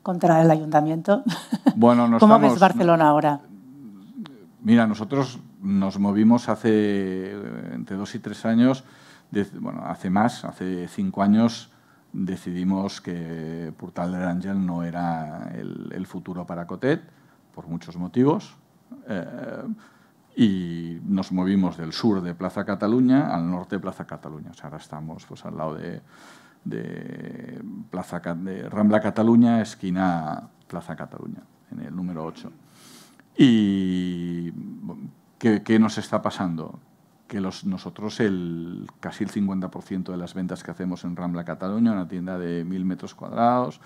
contra el ayuntamiento. Bueno, nos ¿Cómo ves Barcelona ahora? Mira, nosotros nos movimos hace entre dos y tres años, bueno, hace más, hace cinco años decidimos que Portal del Ángel no era el, futuro para Cotet, por muchos motivos. Eh, y nos movimos del sur de Plaza Cataluña al norte de Plaza Cataluña. O sea, ahora estamos pues, al lado de, de Plaza, de Rambla Cataluña, esquina Plaza Cataluña, en el número 8. ¿Y qué, nos está pasando? Que nosotros el, casi el 50% de las ventas que hacemos en Rambla Cataluña, una tienda de mil metros cuadrados,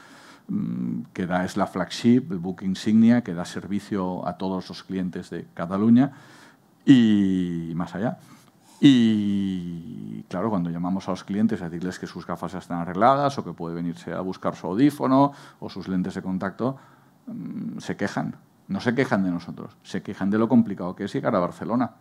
Mm, que da, es la flagship, el book insignia, que da servicio a todos los clientes de Cataluña y más allá. Y claro, cuando llamamos a los clientes a decirles que sus gafas ya están arregladas o que puede venirse a buscar su audífono o sus lentes de contacto, mm, se quejan. No se quejan de nosotros, se quejan de lo complicado que es llegar a Barcelona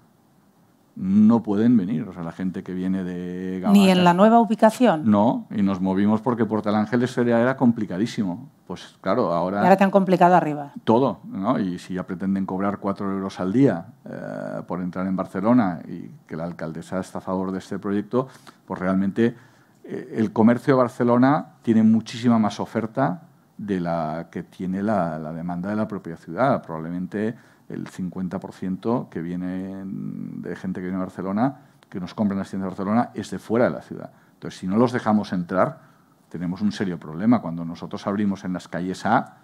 no pueden venir, o sea, la gente que viene de ¿Ni en la nueva ubicación? No, y nos movimos porque Portal Ángeles era complicadísimo. Pues claro, ahora... Ahora ahora tan complicado arriba. Todo, ¿no? Y si ya pretenden cobrar cuatro euros al día eh, por entrar en Barcelona y que la alcaldesa está a favor de este proyecto, pues realmente eh, el comercio de Barcelona tiene muchísima más oferta de la que tiene la, la demanda de la propia ciudad. Probablemente el 50% que viene de gente que viene a Barcelona, que nos compra en las tiendas de Barcelona, es de fuera de la ciudad. Entonces, si no los dejamos entrar, tenemos un serio problema. Cuando nosotros abrimos en las calles A,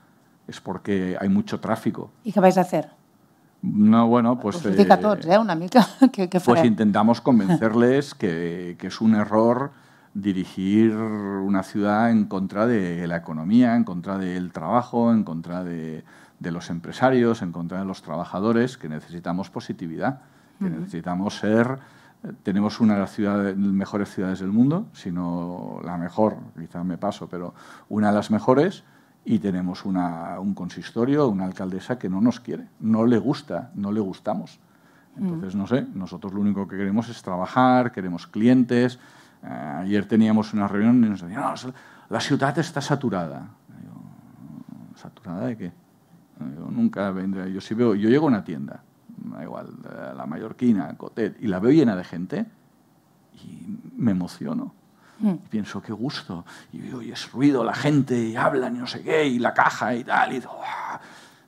es porque hay mucho tráfico. ¿Y qué vais a hacer? No, bueno, pues... pues eh, ¿eh? una pues intentamos convencerles que es un error dirigir una ciudad en contra de la economía, en contra del trabajo, en contra de de los empresarios, en contra de los trabajadores, que necesitamos positividad, que necesitamos ser... Eh, tenemos una de las ciudades, mejores ciudades del mundo, sino la mejor, quizás me paso, pero una de las mejores, y tenemos una, un consistorio, una alcaldesa que no nos quiere, no le gusta, no le gustamos. Mm. Entonces, no sé, nosotros lo único que queremos es trabajar, queremos clientes. Eh, ayer teníamos una reunión y nos decían, la ciudad está saturada. ¿Saturada de qué? Yo nunca vendré. Yo si veo, yo llego a una tienda, igual, eh, la mallorquina, Cotet, y la veo llena de gente y me emociono. Mm. Y pienso, qué gusto. Y, y es ruido, la gente, y hablan, y no sé qué, y la caja y tal. Y,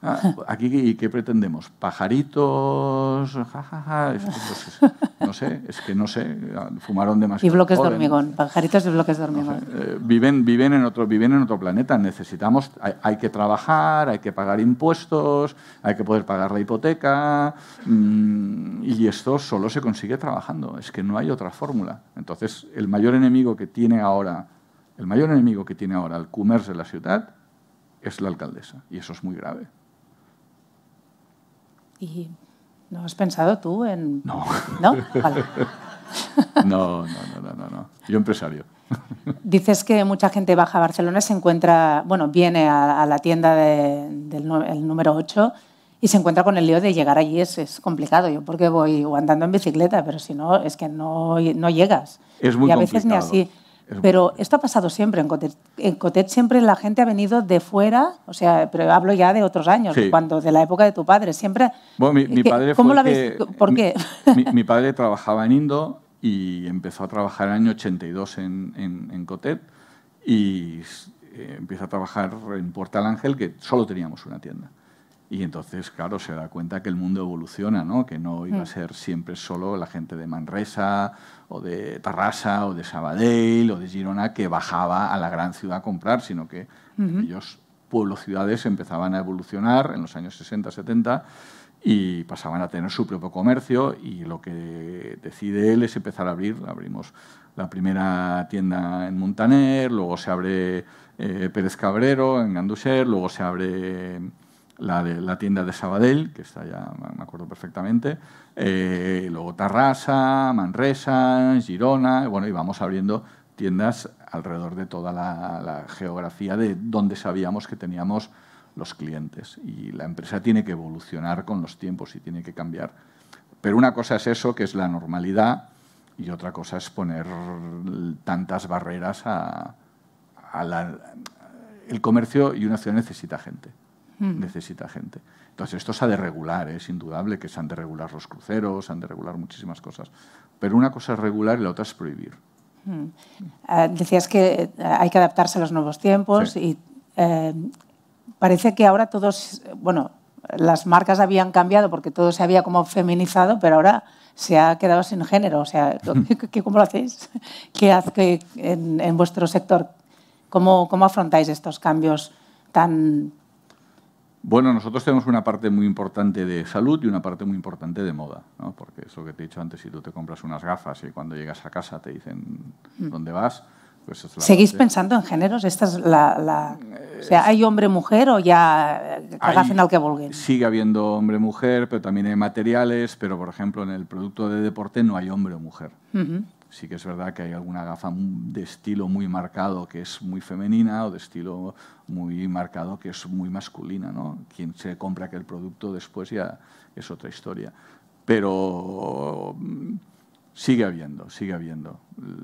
Ah, aquí, ¿qué pretendemos? ¿Pajaritos? Pues, no sé, es que no sé, ah, fumaron demasiado. Y bloques de hormigón, pajaritos de bloques de hormigón. viven, viven, en otro, viven en otro planeta, necesitamos, hay, que trabajar, hay que pagar impuestos, hay que poder pagar la hipoteca, mm, y esto solo se consigue trabajando, es que no hay otra fórmula. Entonces, el mayor enemigo que tiene ahora, el mayor enemigo que tiene ahora el comercio de la ciudad es la alcaldesa, y eso es muy grave. ¿Y no has pensado tú en...? No. ¿No? No, no, no, no, Yo empresario. Dices que mucha gente baja a Barcelona, se encuentra, bueno, viene a, la tienda del número 8 y se encuentra con el lío de llegar allí, es, es complicado. Yo porque voy o andando en bicicleta, pero si no, es que no, llegas. Es muy y a veces ni así. Pero esto ha pasado siempre en Cotet. En Cotet siempre la gente ha venido de fuera, o sea, pero hablo ya de otros años, cuando de la época de tu padre, siempre... Bueno, mi, padre ¿Cómo lo habéis...? ¿Por qué? Mi, padre trabajaba en Indo y empezó a trabajar en el año 82 en, en, Cotet y eh, empieza a trabajar en Portal Ángel, que solo teníamos una tienda. Y entonces, claro, se da cuenta que el mundo evoluciona, ¿no? que no iba a mm. ser siempre solo la gente de Manresa o de Tarrasa o de Sabadell o de Girona que bajaba a la gran ciudad a comprar, sino que ellos pueblos-ciudades empezaban a evolucionar en los años 60, 70 y pasaban a tener su propio comercio y lo que decide él es empezar a abrir. Abrimos la primera tienda en Montaner, luego se abre eh, Pérez Cabrero en Ganducher, luego se abre la, de, la tienda de Sabadell, que está ya, me acuerdo perfectamente, eh, luego Tarrasa, Manresa, Girona, bueno, y vamos abriendo tiendas alrededor de toda la, geografía de donde sabíamos que teníamos los clientes. Y la empresa tiene que evolucionar con los tiempos y tiene que cambiar. Pero una cosa es eso, que es la normalidad, y otra cosa es poner tantas barreras a, a la... El comercio y una ciudad necesita gente necesita gente. Entonces, esto se ha de regular, ¿eh? es indudable que se han de regular los cruceros, se han de regular muchísimas cosas. Pero una cosa es regular y la otra es prohibir. Ah, decías que eh, hay que adaptarse a los nuevos tiempos y eh, parece que ahora todos, bueno, las marcas habían cambiado porque todo se había como feminizado, pero ahora se ha quedado sin género. O sea, ¿cómo lo hacéis? ¿Qué hace en, vuestro sector? ¿Cómo, ¿Cómo, afrontáis estos cambios tan, bueno, nosotros tenemos una parte muy importante de salud y una parte muy importante de moda, ¿no? porque es lo que te he dicho antes, si tú te compras unas gafas y cuando llegas a casa te dicen mm. dónde vas, pues ¿Seguís pensando en géneros? Esta es la, O sea, ¿Hay hombre-mujer o ya final al que vulguen? Sigue habiendo hombre-mujer, pero también hay materiales, pero por ejemplo en el producto de deporte no hay hombre o mujer. Sí que es verdad que hay alguna gafa de estilo muy marcado que es muy femenina o de estilo muy marcado que es muy masculina. ¿no? Quien se compra aquel producto después ya es otra historia. Pero mm, sigue habiendo, sigue habiendo.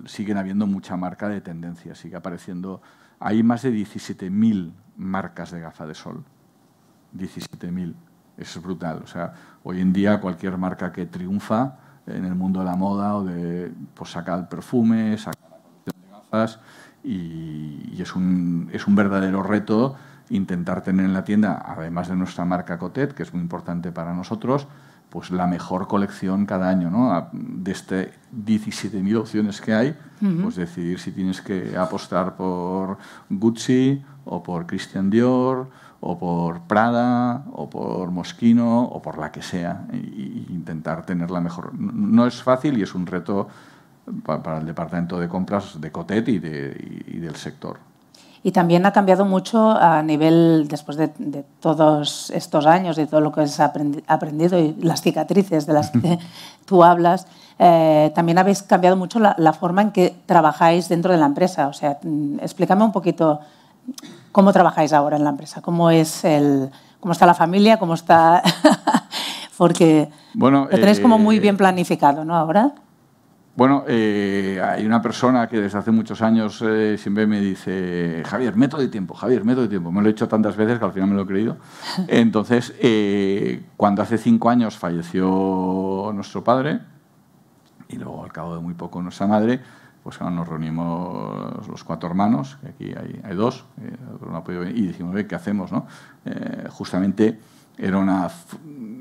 Siguen habiendo mucha marca de tendencia, sigue apareciendo. Hay más de 17.000 marcas de gafa de sol. 17.000. Es brutal. O sea, hoy en día cualquier marca que triunfa en el mundo de la moda o de pues, sacar perfumes, sacar de gafas y, es, un, es un verdadero reto intentar tener en la tienda, además de nuestra marca Cotet, que es muy importante para nosotros, pues la mejor colección cada año, ¿no? De este 17.000 opciones que hay, pues decidir si tienes que apostar por Gucci o por Christian Dior o por Prada, o por Mosquino, o por la que sea, e, intentar intentar tenerla mejor. No es fácil y es un reto para el departamento de compras de Cotet y, del sector. Y también ha cambiado mucho a nivel, después de, todos estos años y todo lo que has aprendido y las cicatrices de las que tú hablas, eh, también habéis cambiado mucho la, forma en que trabajáis dentro de la empresa. O sea, mm, explícame un poquito ¿Cómo trabajáis ahora en la empresa? ¿Cómo, es el, cómo está la familia? ¿Cómo está...? Porque bueno, lo tenéis como muy eh, bien planificado, ¿no? Ahora. Bueno, eh, hay una persona que desde hace muchos años eh, siempre me dice, Javier, método de tiempo, Javier, método de tiempo. Me lo he dicho tantas veces que al final me lo he creído. Entonces, cuando hace cinco años falleció nuestro padre, y luego al cabo de muy poco nuestra madre, pues ah, nos reunimos los cuatro hermanos, que aquí hay, dos, eh, y dijimos, ¿qué hacemos? No? Eh, justamente era una...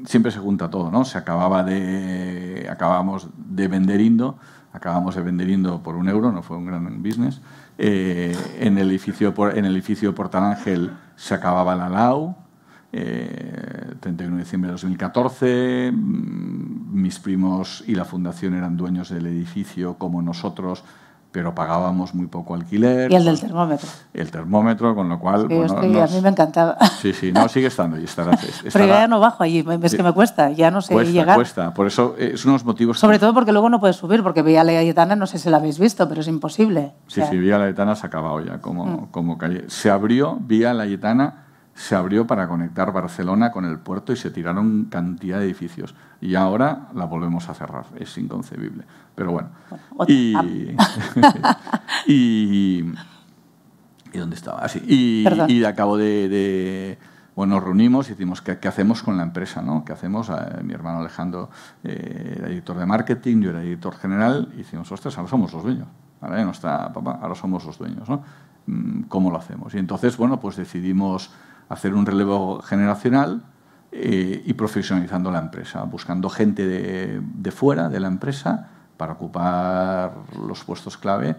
Siempre se junta todo, ¿no? Se acababa de... Acabamos de vender Indo, acabamos de vender Indo por un euro, no fue un gran business. Eh, en, el edificio, en el edificio Portal Ángel se acababa la LAU, 31 eh, de diciembre de 2014. Mm, mis primos y la fundación eran dueños del edificio como nosotros, pero pagábamos muy poco alquiler. Y el del termómetro. El termómetro, con lo cual... Sí, a mí me encantaba. Sí, sí, no, sigue estando y estará, Pero ya no bajo allí, es que me cuesta, ya no sé llegar. Cuesta, por eso eh, es unos motivos... Sobre todo porque luego no puedes subir, porque vía la Etana. no sé si la habéis visto, pero es imposible. Sí, sí, sea... la se ha acabado ya como, mm. como calle. Se abrió vía la Etana se abrió para conectar Barcelona con el puerto y se tiraron cantidad de edificios. Y ahora la volvemos a cerrar, es inconcebible. Pero bueno. y, y, dónde estaba? Así. Ah, y, y, acabo de, bueno, nos reunimos y decimos, ¿qué, hacemos con la empresa? ¿no? ¿Qué hacemos? Ah, mi hermano Alejandro eh, era director de marketing, yo era director general, y decimos, ostras, ahora somos los dueños. Ahora ya no está papá, ahora somos los dueños, ¿no? Mm, ¿Cómo lo hacemos? Y entonces, bueno, pues decidimos hacer un relevo generacional eh, y profesionalizando la empresa, buscando gente de, fuera de la empresa para ocupar los puestos clave,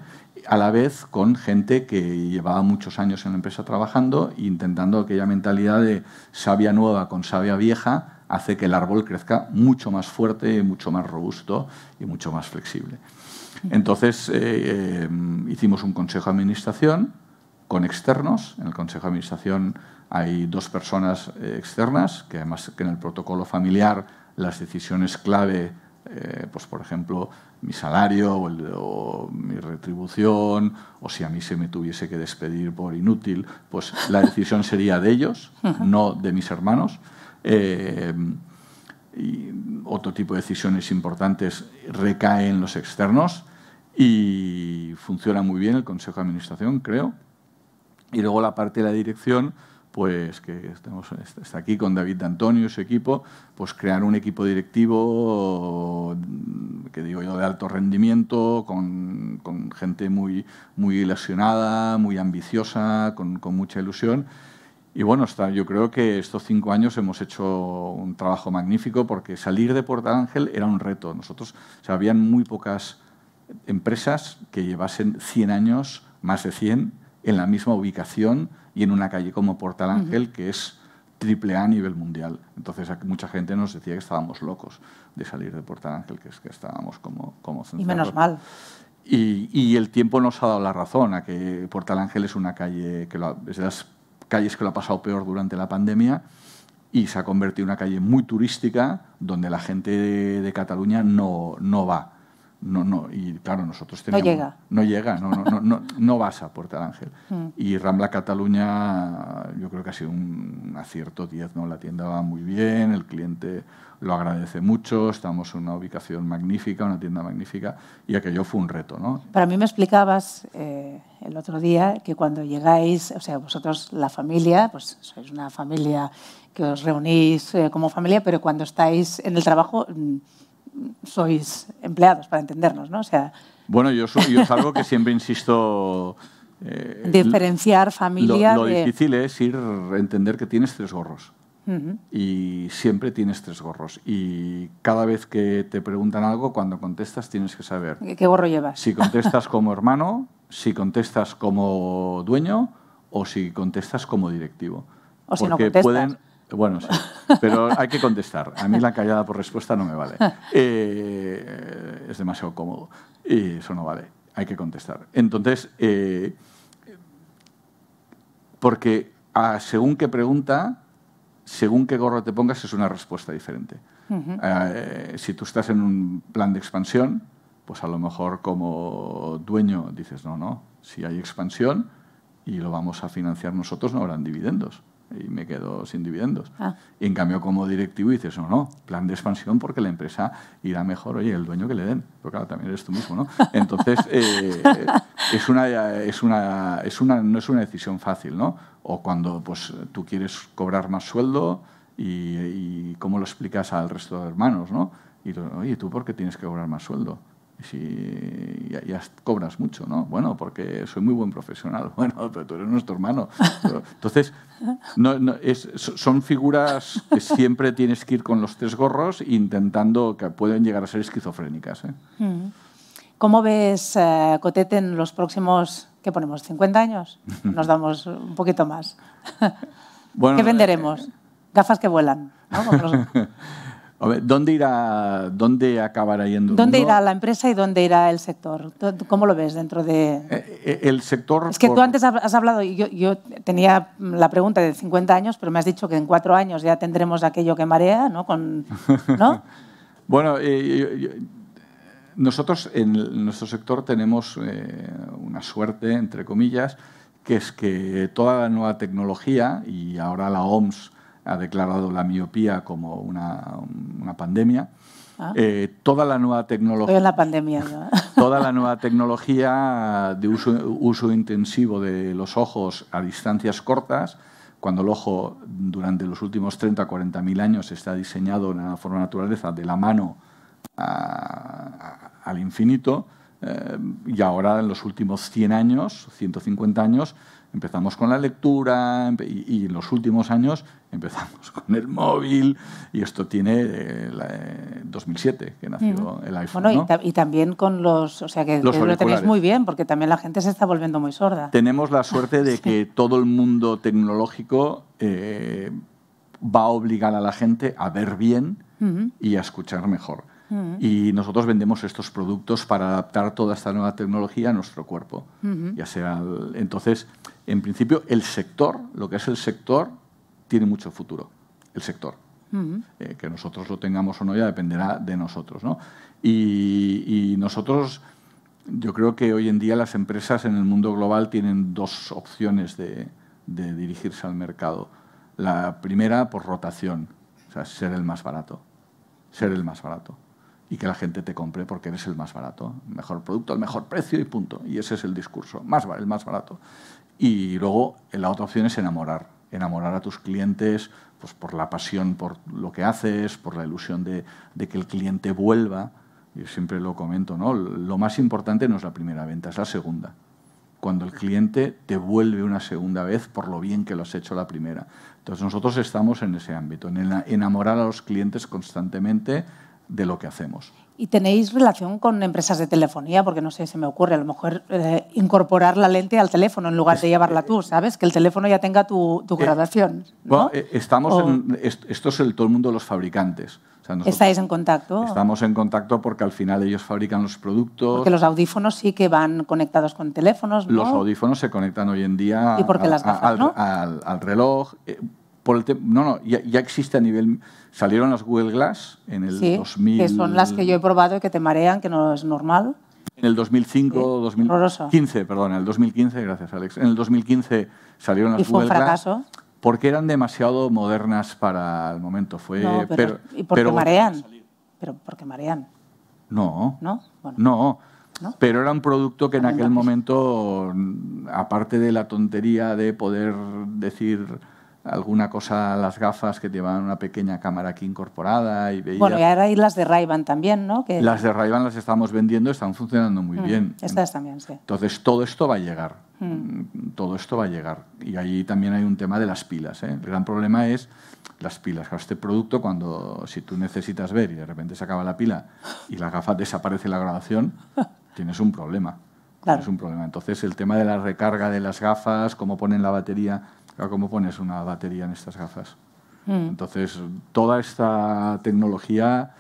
a la vez con gente que llevaba muchos años en la empresa trabajando, intentando aquella mentalidad de savia nueva con savia vieja, hace que el árbol crezca mucho más fuerte, mucho más robusto y mucho más flexible. Entonces eh, eh, hicimos un consejo de administración con externos, en el consejo de administración hay dos personas eh, externas, que además que en el protocolo familiar las decisiones clave, eh, pues por ejemplo, mi salario o, mi retribución, o si a mí se me tuviese que despedir por inútil, pues la decisión sería de ellos, no de mis hermanos. Eh, otro tipo de decisiones importantes recaen los externos y funciona muy bien el Consejo de Administración, creo. Y luego la parte de la dirección, pues que estamos, está aquí con David Antonio y su equipo, pues crear un equipo directivo, mm, que digo yo, de alto rendimiento, con, gente muy, muy ilusionada, muy ambiciosa, con, mucha ilusión. Y bueno, está, yo creo que estos cinco años hemos hecho un trabajo magnífico porque salir de Puerto Ángel era un reto. Nosotros, o muy pocas empresas que llevasen 100 años, más de 100, en la misma ubicación y en una calle como Portal Ángel, que es triple A a nivel mundial. Entonces mucha gente nos decía que estábamos locos de salir de Portal Ángel, que es que estábamos como... como y menos mal. Y, el tiempo nos ha dado la razón a que Portal Ángel es una calle que es de las calles que lo ha pasado peor durante la pandemia y se ha convertido en una calle muy turística donde la gente de, Cataluña no, no va no, no, y claro, nosotros tenemos... No llega. No llega, no, no, no, vas a Portal Ángel. Mm. Y Rambla Cataluña, yo creo que ha sido un acierto 10, ¿no? La tienda va muy bien, el cliente lo agradece mucho, estamos en una ubicación magnífica, una tienda magnífica, y aquello fue un reto, ¿no? Para mí me explicabas eh, el otro día que cuando llegáis, o sea, vosotros, la familia, pues sois una familia que os reunís eh, como familia, pero cuando estáis en el trabajo mm, sois empleados, para entendernos, ¿no? O sea, bueno, yo, soy, yo es algo que siempre insisto... Eh, Diferenciar familia Lo, difícil es ir a entender que tienes tres gorros. Y siempre tienes tres gorros. Y cada vez que te preguntan algo, cuando contestas tienes que saber... ¿Qué gorro llevas? Si contestas como hermano, si contestas como dueño o si contestas como directivo. O si no contestas... Bueno, sí, pero hay que contestar. A mí la callada por respuesta no me vale. Eh, es demasiado cómodo y eso no vale. Hay que contestar. Entonces, eh, porque ah, según qué pregunta, según qué gorro te pongas, es una respuesta diferente. Ah, eh, si tú estás en un plan de expansión, pues a lo mejor como dueño dices, no, no, si hay expansión y lo vamos a financiar nosotros, no habrán dividendos y me quedo sin dividendos. Ah. Y en cambio, como directivo dices, no, no, plan de expansión porque la empresa irá mejor, oye, el dueño que le den. Porque, claro, también eres tú mismo, ¿no? Entonces, eh, es una, no es una decisión fácil, ¿no? O cuando pues, tú quieres cobrar más sueldo y, cómo lo explicas al resto de hermanos, ¿no? Y, oye, ¿tú por qué tienes que cobrar más sueldo? si ya, cobras mucho, ¿no? Bueno, porque soy muy buen profesional. Bueno, pero tú eres nuestro hermano. entonces, no, es, son figuras que siempre tienes que ir con los tres gorros intentando que pueden llegar a ser esquizofrénicas. ¿eh? Hmm. ¿Cómo ves eh, Cotete en los próximos, qué ponemos, 50 años? Nos damos un poquito más. Bueno, ¿Qué venderemos? Eh, Gafas que vuelan. ¿Dónde, irá, ¿Dónde acabará yendo? ¿Dónde irá la empresa y dónde irá el sector? ¿Cómo lo ves dentro de...? Eh, eh, el sector... Es que tú antes has hablado, yo, yo tenía la pregunta de 50 años, pero me has dicho que en cuatro años ya tendremos aquello que marea, ¿no? bueno, eh, nosotros en nuestro sector tenemos una suerte, entre comillas, que es que toda la nueva tecnología, y ahora la OMS ha declarado la miopía como una, pandemia. Ah. Eh, toda la nueva tecnología. la pandemia. toda la nueva tecnología de uso, intensivo de los ojos a distancias cortas, cuando el ojo durante los últimos 30 40 mil años está diseñado en la forma naturaleza de la mano al infinito, eh, y ahora en los últimos 100 años, 150 años, Empezamos con la lectura y, en los últimos años empezamos con el móvil y esto tiene 2007 eh, eh, que nació el iPhone. y, también con los, o sea que, lo tenéis muy bien porque también la gente se está volviendo muy sorda. Tenemos la suerte de que todo el mundo tecnológico eh, va a obligar a la gente a ver bien y a escuchar mejor. Y nosotros vendemos estos productos para adaptar toda esta nueva tecnología a nuestro cuerpo. Ya sea, entonces, en principio el sector, lo que es el sector, tiene mucho futuro, el sector. Eh, que nosotros lo tengamos o no ya dependerá de nosotros. ¿no? Y, nosotros, yo creo que hoy en día las empresas en el mundo global tienen dos opciones de, dirigirse al mercado. La primera por rotación, o sea, ser el más barato, ser el más barato. Y que la gente te compre porque eres el más barato. Mejor producto, al mejor precio y punto. Y ese es el discurso, más, el más barato. Y luego eh, la otra opción es enamorar, enamorar a tus clientes pues, por la pasión por lo que haces, por la ilusión de, que el cliente vuelva. Yo siempre lo comento, ¿no? Lo más importante no es la primera venta, es la segunda cuando el cliente te vuelve una segunda vez por lo bien que lo has hecho la primera. Entonces nosotros estamos en ese ámbito, en enamorar a los clientes constantemente de lo que hacemos. ¿Y tenéis relación con empresas de telefonía? Porque no sé, se me ocurre a lo mejor eh, incorporar la lente al teléfono en lugar de llevarla eh, tú, ¿sabes? Que el teléfono ya tenga tu, eh, graduación. bueno, estamos en, esto es el, todo el mundo de los fabricantes. ¿Estáis en contacto? Estamos en contacto porque al final ellos fabrican los productos. Porque los audífonos sí que van conectados con teléfonos. Los audífonos se conectan hoy en día ¿Y las al, reloj. por no, no, ya existe a nivel Salieron las Google Glass en el sí, 2000. Que son las que yo he probado y que te marean, que no es normal. En el 2005, 2015, perdón, en el 2015, gracias Alex. En el 2015 salieron las y fue un fracaso. porque eran demasiado modernas para el momento. pero, ¿Y por qué marean? Pero qué marean. No. no. ¿No? Pero era un producto que en aquel momento, aparte de la tontería de poder decir alguna cosa, las gafas que llevan una pequeña cámara aquí incorporada y Bueno, y ahora hay las de ray también, ¿no? Que... Las de ray las estamos vendiendo, están funcionando muy mm, bien. Estas también, sí. Entonces, todo esto va a llegar. Mm. Mm, todo esto va a llegar. Y ahí también hay un tema de las pilas. ¿eh? El gran problema es las pilas. este producto, cuando si tú necesitas ver y de repente se acaba la pila y la gafas desaparece la grabación, tienes un problema. Claro. Tienes un problema. Entonces, el tema de la recarga de las gafas, cómo ponen la batería ¿cómo pones una batería en estas gafas? Mm. Entonces, toda esta tecnología,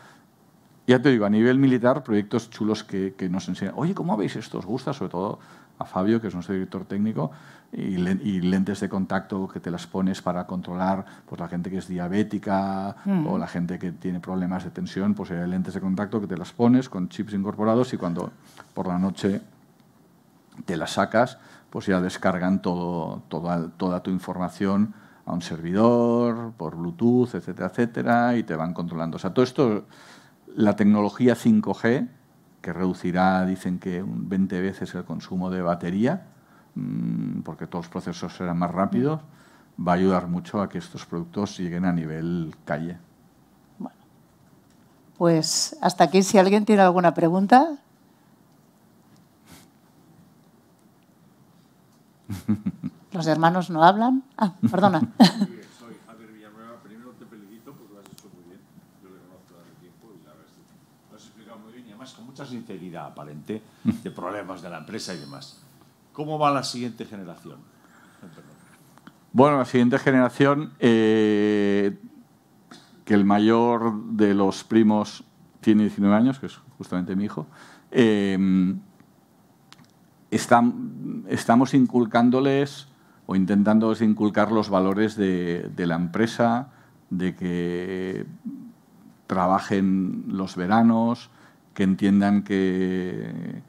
ya te digo, a nivel militar, proyectos chulos que, nos enseñan. Oye, ¿cómo veis esto? ¿Os gusta? Sobre todo a Fabio, que es nuestro director técnico, y, lentes de contacto que te las pones para controlar pues, la gente que es diabética mm. o la gente que tiene problemas de tensión, pues hay lentes de contacto que te las pones con chips incorporados y cuando por la noche te la sacas, pues ya descargan todo, toda, toda tu información a un servidor, por Bluetooth, etcétera, etcétera, y te van controlando. O sea, todo esto, la tecnología 5G, que reducirá, dicen que 20 veces el consumo de batería, mm, porque todos los procesos serán más rápidos, va a ayudar mucho a que estos productos lleguen a nivel calle. Bueno, pues hasta aquí, si alguien tiene alguna pregunta, Los hermanos no hablan. Ah, perdona. Soy Javier Villanueva. Primero te felicito porque lo has hecho muy bien. Yo le conozco hace tiempo y la verdad lo has explicado muy bien y además con mucha sinceridad aparente de problemas de la empresa y demás. ¿Cómo va la siguiente generación? Bueno, la siguiente generación, eh, que el mayor de los primos tiene 19 años, que es justamente mi hijo, eh, estamos inculcándoles o intentando inculcar los valores de, la empresa, de que trabajen los veranos, que entiendan que,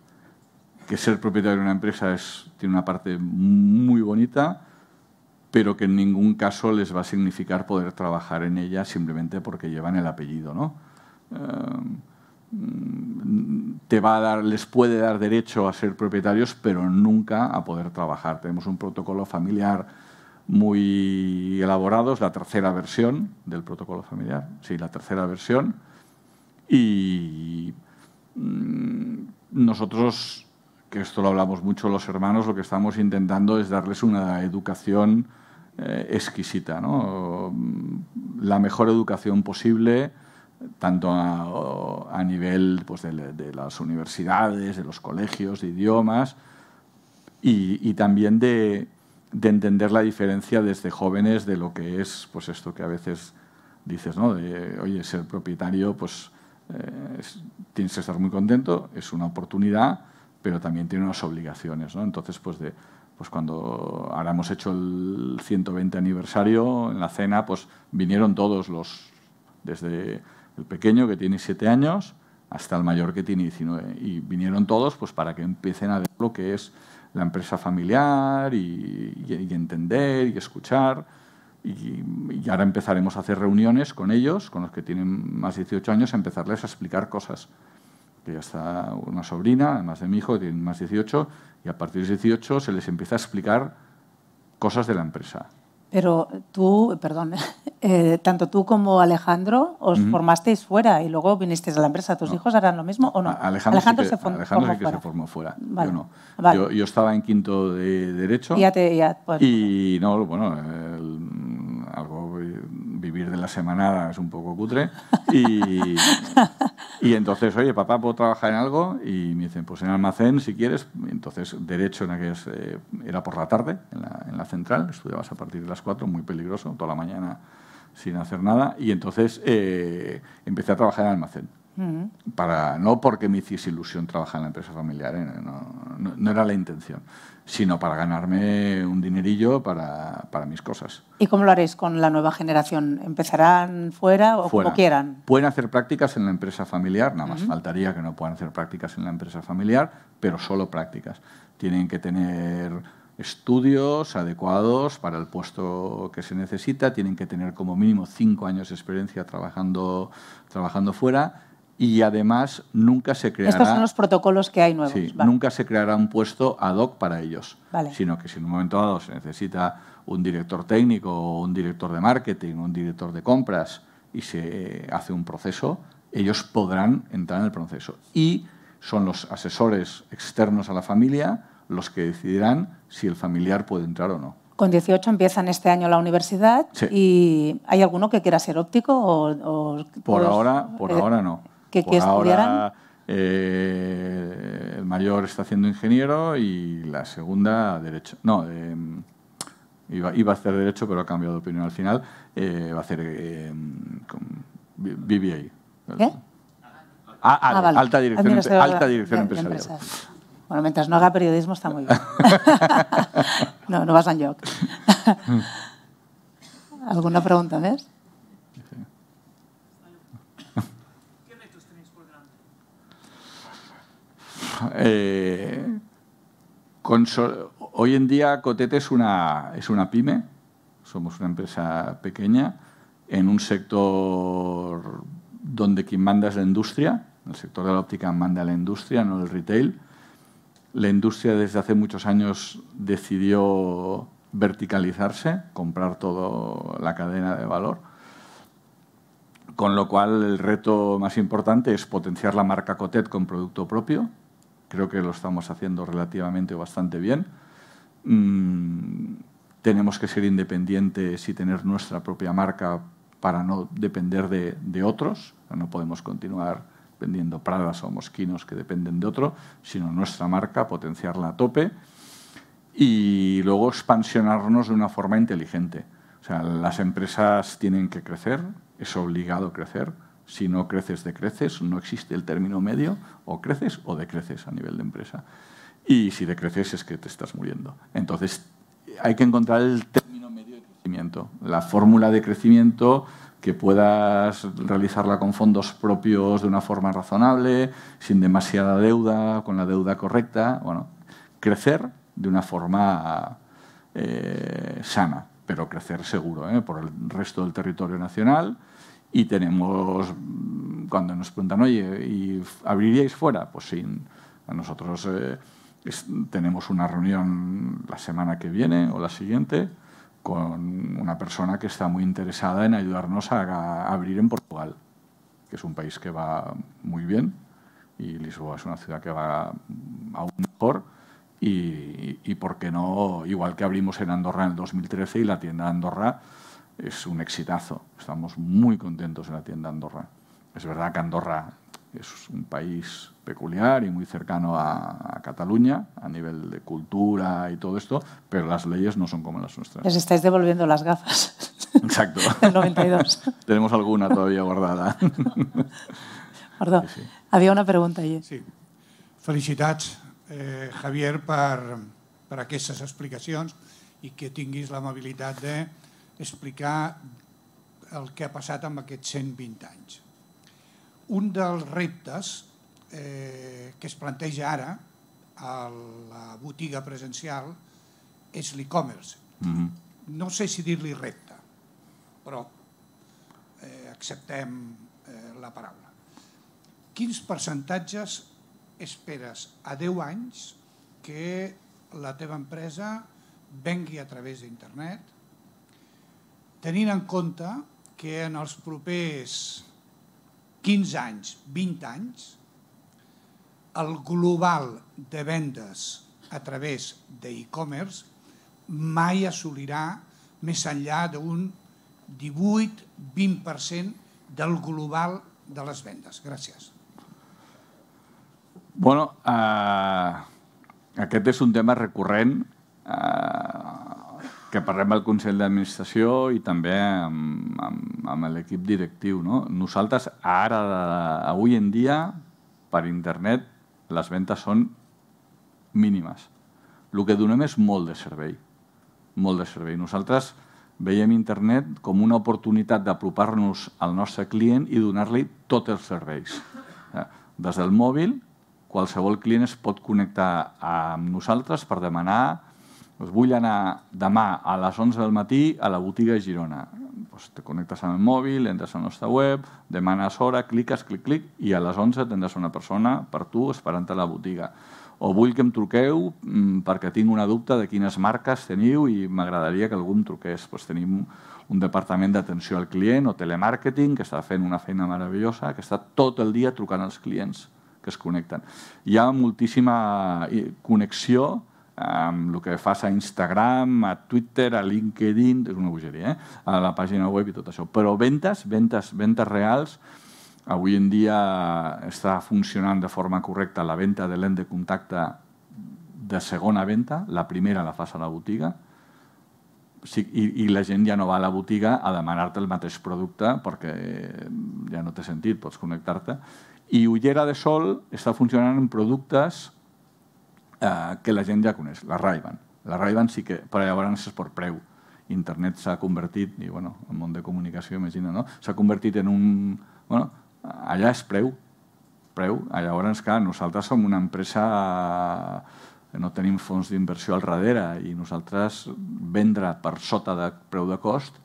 ser propietario de una empresa es, tiene una parte muy bonita, pero que en ningún caso les va a significar poder trabajar en ella simplemente porque llevan el apellido. ¿no? Eh, te va a dar, les puede dar derecho a ser propietarios, pero nunca a poder trabajar. Tenemos un protocolo familiar muy elaborado, es la tercera versión del protocolo familiar, sí, la tercera versión, y mm, nosotros, que esto lo hablamos mucho los hermanos, lo que estamos intentando es darles una educación eh, exquisita, la mejor educación posible, tanto a, nivel pues, de, las universidades, de los colegios, de idiomas, y, también de, entender la diferencia desde jóvenes de lo que es pues, esto que a veces dices, ¿no? De, oye, ser propietario, pues eh, tienes que estar muy contento, es una oportunidad, pero también tiene unas obligaciones, ¿no? Entonces, pues, de, pues cuando ahora hemos hecho el 120 aniversario, en la cena, pues vinieron todos los, desde el pequeño que tiene 7 años hasta el mayor que tiene 19. Y vinieron todos pues, para que empiecen a ver lo que es la empresa familiar y, entender y escuchar. Y, ahora empezaremos a hacer reuniones con ellos, con los que tienen más de 18 años, a empezarles a explicar cosas. Que ya está una sobrina, además de mi hijo, que tiene más de 18, y a partir de 18 se les empieza a explicar cosas de la empresa. Pero tú, perdón, eh, tanto tú como Alejandro os formasteis fuera y luego vinisteis a la empresa. ¿Tus hijos harán lo mismo o no? Alejandro, que, se, formó Alejandro que fuera. se formó fuera. Yo no. Yo, yo, estaba en quinto de Derecho. Y, ya te, pues, y no, bueno, el, de la semana es un poco cutre. Y, y, entonces, oye, papá, ¿puedo trabajar en algo? Y me dicen, pues en almacén, si quieres. Entonces, derecho en eh, era por la tarde, en la, en la, central, estudiabas a partir de las 4, muy peligroso, toda la mañana sin hacer nada. Y entonces eh, empecé a trabajar en almacén. Para, no porque me hiciese ilusión trabajar en la empresa familiar, ¿eh? no, no era la intención, sino para ganarme un dinerillo para, mis cosas. ¿Y cómo lo haréis con la nueva generación? ¿Empezarán fuera o como quieran? Pueden hacer prácticas en la empresa familiar, nada más faltaría que no puedan hacer prácticas en la empresa familiar, pero solo prácticas. Tienen que tener estudios adecuados para el puesto que se necesita, tienen que tener como mínimo cinco años de experiencia trabajando, trabajando fuera y además nunca se creará... Estos son los protocolos que hay nuevos. nunca se creará un puesto ad hoc para ellos, sino que si en un momento dado se necesita un director técnico, un director de marketing, un director de compras y se eh, hace un proceso, ellos podrán entrar en el proceso. Y son los asesores externos a la familia los que decidirán si el familiar puede entrar o no. Con 18 empiezan este año la universidad y ¿hay alguno que quiera ser óptico? O, por, ahora, por eh, ahora no que, Ahora, eh, el mayor está haciendo ingeniero y la segunda derecho. No, em, iba, iba, a hacer derecho, pero ha cambiado de opinión al final. Eh, va a hacer em, BBA. ¿Qué? Ah, ah, ah, alta, dirección, alta dirección empresarial. Bueno, mientras no haga periodismo está muy bien. no, no vas a York. ¿Alguna pregunta más? Eh, hoy en día Cotet es una, es una pyme, somos una empresa pequeña, en un sector donde quien manda es la industria, el sector de la óptica manda a la industria, no el retail. La industria desde hace muchos años decidió verticalizarse, comprar toda la cadena de valor, con lo cual el reto más importante es potenciar la marca Cotet con producto propio, creo que lo estamos haciendo relativamente bastante bien. Mm, tenemos que ser independientes y tener nuestra propia marca para no depender de, otros. No podemos continuar vendiendo pradas o mosquinos que dependen de otro, sino nuestra marca, potenciarla a tope y luego expansionarnos de una forma inteligente. O sea, las empresas tienen que crecer, es obligado crecer si no creces, decreces, no existe el término medio, o creces o decreces a nivel de empresa. Y si decreces es que te estás muriendo. Entonces, hay que encontrar el término medio de crecimiento, la fórmula de crecimiento que puedas realizarla con fondos propios de una forma razonable, sin demasiada deuda, con la deuda correcta. Bueno, crecer de una forma eh, sana, pero crecer seguro ¿eh? por el resto del territorio nacional y tenemos, mm, cuando nos preguntan, oye, ¿y abriríais fuera? Pues sí, nosotros eh, tenemos una reunión la semana que viene o la siguiente con una persona que está muy interesada en ayudarnos a, abrir en Portugal, que es un país que va muy bien y Lisboa es una ciudad que va aún mejor. Y, y, por qué no, igual que abrimos en Andorra en el 2013 y la tienda Andorra es un exitazo. Estamos muy contentos en la tienda Andorra. Es verdad que Andorra es un país peculiar y muy cercano a, Cataluña a nivel de cultura y todo esto, pero las leyes no son como las nuestras. Les estáis devolviendo las gafas. Exacto. Tenemos alguna todavía guardada. Perdón, había una pregunta allí. Sí. Felicitats, eh, Javier, per, que explicaciones y y que la amabilidad de explicar el que ha passat amb aquests 120 anys. Un dels reptes eh, que es planteja ara a la botiga presencial és l'e-commerce. Mm -hmm. No sé si dir-li repte, però eh, acceptem eh, la paraula. Quins percentatges esperes a 10 anys que la teva empresa vengui a través d'internet tenint en compte que en els propers 15 anys, 20 anys, el global de vendes a través d'e-commerce mai assolirà més enllà d'un 18-20% del global de les vendes. Gràcies. Bueno, eh, aquest és un tema recurrent eh, que parlem al Consell d'Administració i també amb, amb, amb l'equip directiu. No? Nosaltres ara, avui en dia, per internet, les ventes són mínimes. El que donem és molt de servei. Molt de servei. Nosaltres veiem internet com una oportunitat d'apropar-nos al nostre client i donar-li tots els serveis. Eh, des del mòbil, qualsevol client es pot connectar amb nosaltres per demanar doncs vull anar demà a les 11 del matí a la botiga de Girona. Doncs te connectes amb el mòbil, entres a la nostra web, demanes hora, cliques, clic, clic, i a les 11 tindràs una persona per tu esperant a la botiga. O vull que em truqueu mm, perquè tinc una dubte de quines marques teniu i m'agradaria que algú em truqués. Doncs tenim un departament d'atenció al client o telemàrqueting que està fent una feina meravellosa, que està tot el dia trucant als clients que es connecten. Hi ha moltíssima eh, connexió amb el que fas a Instagram, a Twitter, a LinkedIn, és una bogeria, eh? a la pàgina web i tot això. Però ventes, ventes, ventes reals, avui en dia està funcionant de forma correcta la venda de l'end de contacte de segona venda, la primera la fas a la botiga, i, i la gent ja no va a la botiga a demanar-te el mateix producte perquè mm, ja no té sentit, pots connectar-te. I Ullera de Sol està funcionant en productes eh, que la gent ja coneix, la Ray-Ban. La Ray-Ban sí que, però llavors és per preu. Internet s'ha convertit, i bueno, el món de comunicació, imagina, no? S'ha convertit en un... Bueno, allà és preu, preu. Llavors, clar, nosaltres som una empresa... Eh, no tenim fons d'inversió al darrere i nosaltres vendre per sota de preu de cost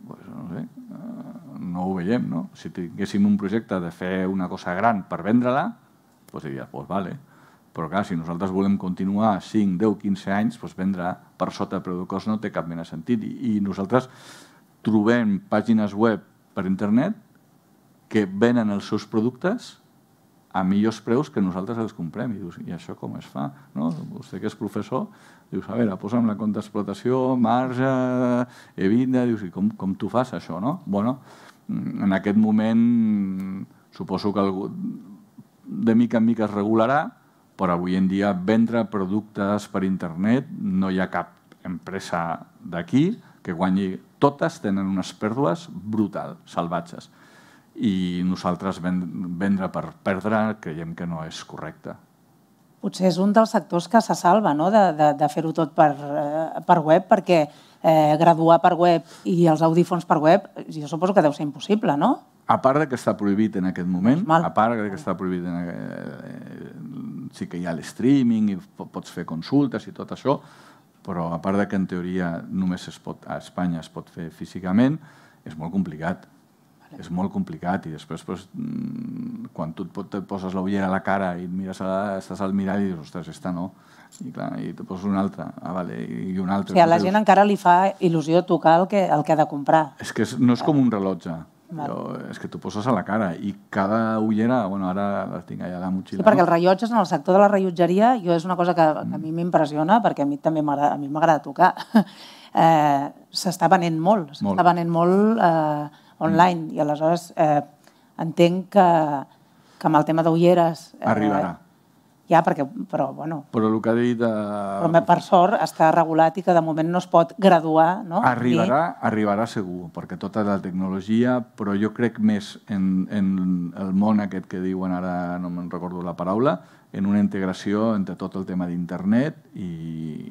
pues, no, sé, eh, no ho veiem, no? Si tinguéssim un projecte de fer una cosa gran per vendre-la, pues diries, pues vale, però clar, si nosaltres volem continuar 5, 10, 15 anys, doncs vendre per sota preu de cost no té cap mena sentit. I, I nosaltres trobem pàgines web per internet que venen els seus productes a millors preus que nosaltres els comprem. I dius, i això com es fa? No? Vostè que és professor, dius, a veure, posa'm la compta d'explotació, marge, evita, dius, i com, com tu fas això, no? Bueno, en aquest moment suposo que algú, de mica en mica es regularà, però avui en dia vendre productes per internet no hi ha cap empresa d'aquí que guanyi. Totes tenen unes pèrdues brutal, salvatges. I nosaltres vendre per perdre creiem que no és correcte. Potser és un dels sectors que se salva no? de, de, de fer-ho tot per, eh, per web, perquè eh, graduar per web i els audífons per web, jo suposo que deu ser impossible, no? A part de que està prohibit en aquest moment, a part de que està prohibit en, eh, sí que hi ha l'streaming i pots fer consultes i tot això, però a part de que en teoria només es pot, a Espanya es pot fer físicament, és molt complicat. Vale. És molt complicat i després pues, mm, quan tu et poses l'ullera a la cara i et mires a la, estàs al mirall i dius, ostres, esta no. I, clar, i te poses una altra, ah, vale, i una altra. O sigui, a la gent dius... encara li fa il·lusió tocar el que, el que ha de comprar. És que és, no és com un rellotge. Jo, és que tu poses a la cara i cada ullera, bueno, ara la tinc allà a la motxilla. Sí, perquè els rellotges en el sector de la rellotgeria jo és una cosa que, que a mm. mi m'impressiona perquè a mi també m'agrada, a mi m'agrada tocar. eh, S'està venent molt, s'està venent molt eh, online mm. i aleshores eh, entenc que, que amb el tema d'ulleres... Eh, Arribarà ja, perquè, però, bueno... Però el que ha dit... Eh... Però per sort està regulat i que de moment no es pot graduar, no? Arribarà, I... arribarà segur, perquè tota la tecnologia, però jo crec més en, en el món aquest que diuen ara, no me'n recordo la paraula, en una integració entre tot el tema d'internet i,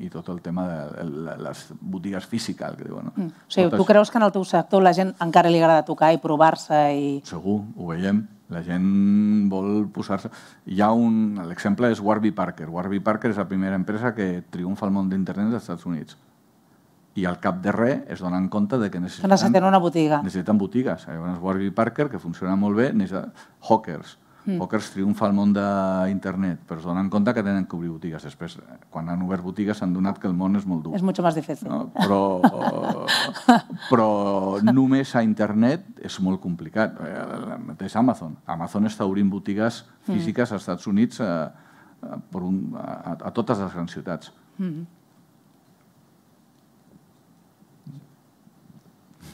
i tot el tema de les botigues físiques, que diuen. No? Mm. O sigui, Totes... tu creus que en el teu sector la gent encara li agrada tocar i provar-se i... Segur, ho veiem. La gent vol posar-se... Hi ha un... L'exemple és Warby Parker. Warby Parker és la primera empresa que triomfa al món d'internet dels Estats Units. I al cap de res es donen compte de que necessiten... Que necessiten una botiga. Necessiten botigues. Llavors Warby Parker, que funciona molt bé, necessita hawkers mm. Pòquers triomfa al món d'internet, però es donen compte que tenen que obrir botigues. Després, quan han obert botigues, s'han donat que el món és molt dur. És molt més difícil. No? Però, però només a internet és molt complicat. Eh, el mateix Amazon. Amazon està obrint botigues mm. físiques mm. als Estats Units a, eh, a, eh, per un, a, a totes les grans ciutats. Mm.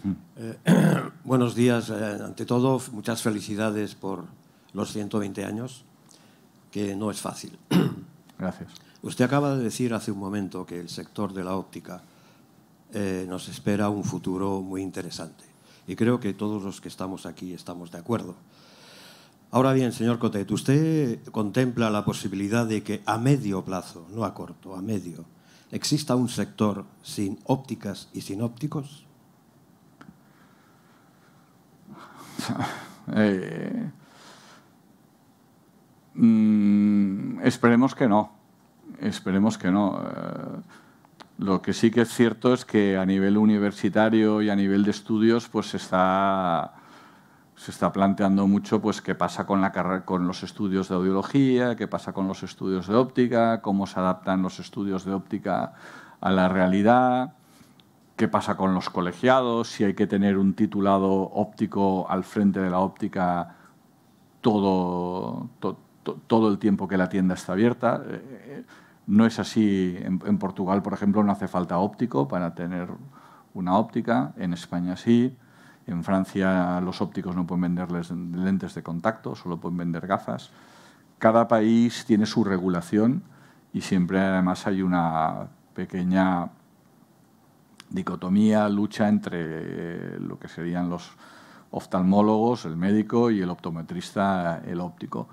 Eh, buenos días. Eh, ante todo, muchas felicidades por, los 120 años, que no es fácil. Gracias. Usted acaba de decir hace un momento que el sector de la óptica eh, nos espera un futuro muy interesante. Y creo que todos los que estamos aquí estamos de acuerdo. Ahora bien, señor Cotet, ¿usted contempla la posibilidad de que a medio plazo, no a corto, a medio, exista un sector sin ópticas y sin ópticos? eh, Mm, esperemos que no. Esperemos que no. Eh, lo que sí que es cierto es que a nivel universitario y a nivel de estudios, pues se está, se está planteando mucho pues, qué pasa con, la con los estudios de audiología, qué pasa con los estudios de óptica, cómo se adaptan los estudios de óptica a la realidad qué pasa con los colegiados, si hay que tener un titulado óptico al frente de la óptica todo, todo el tiempo que la tienda está abierta. Eh, eh, no es así. En, en, Portugal, por ejemplo, no hace falta óptico para tener una óptica. En España sí. En Francia los ópticos no pueden venderles lentes de contacto, solo pueden vender gafas. Cada país tiene su regulación y siempre además hay una pequeña dicotomía, lucha entre lo que serían los oftalmólogos, el médico, y el optometrista, el óptico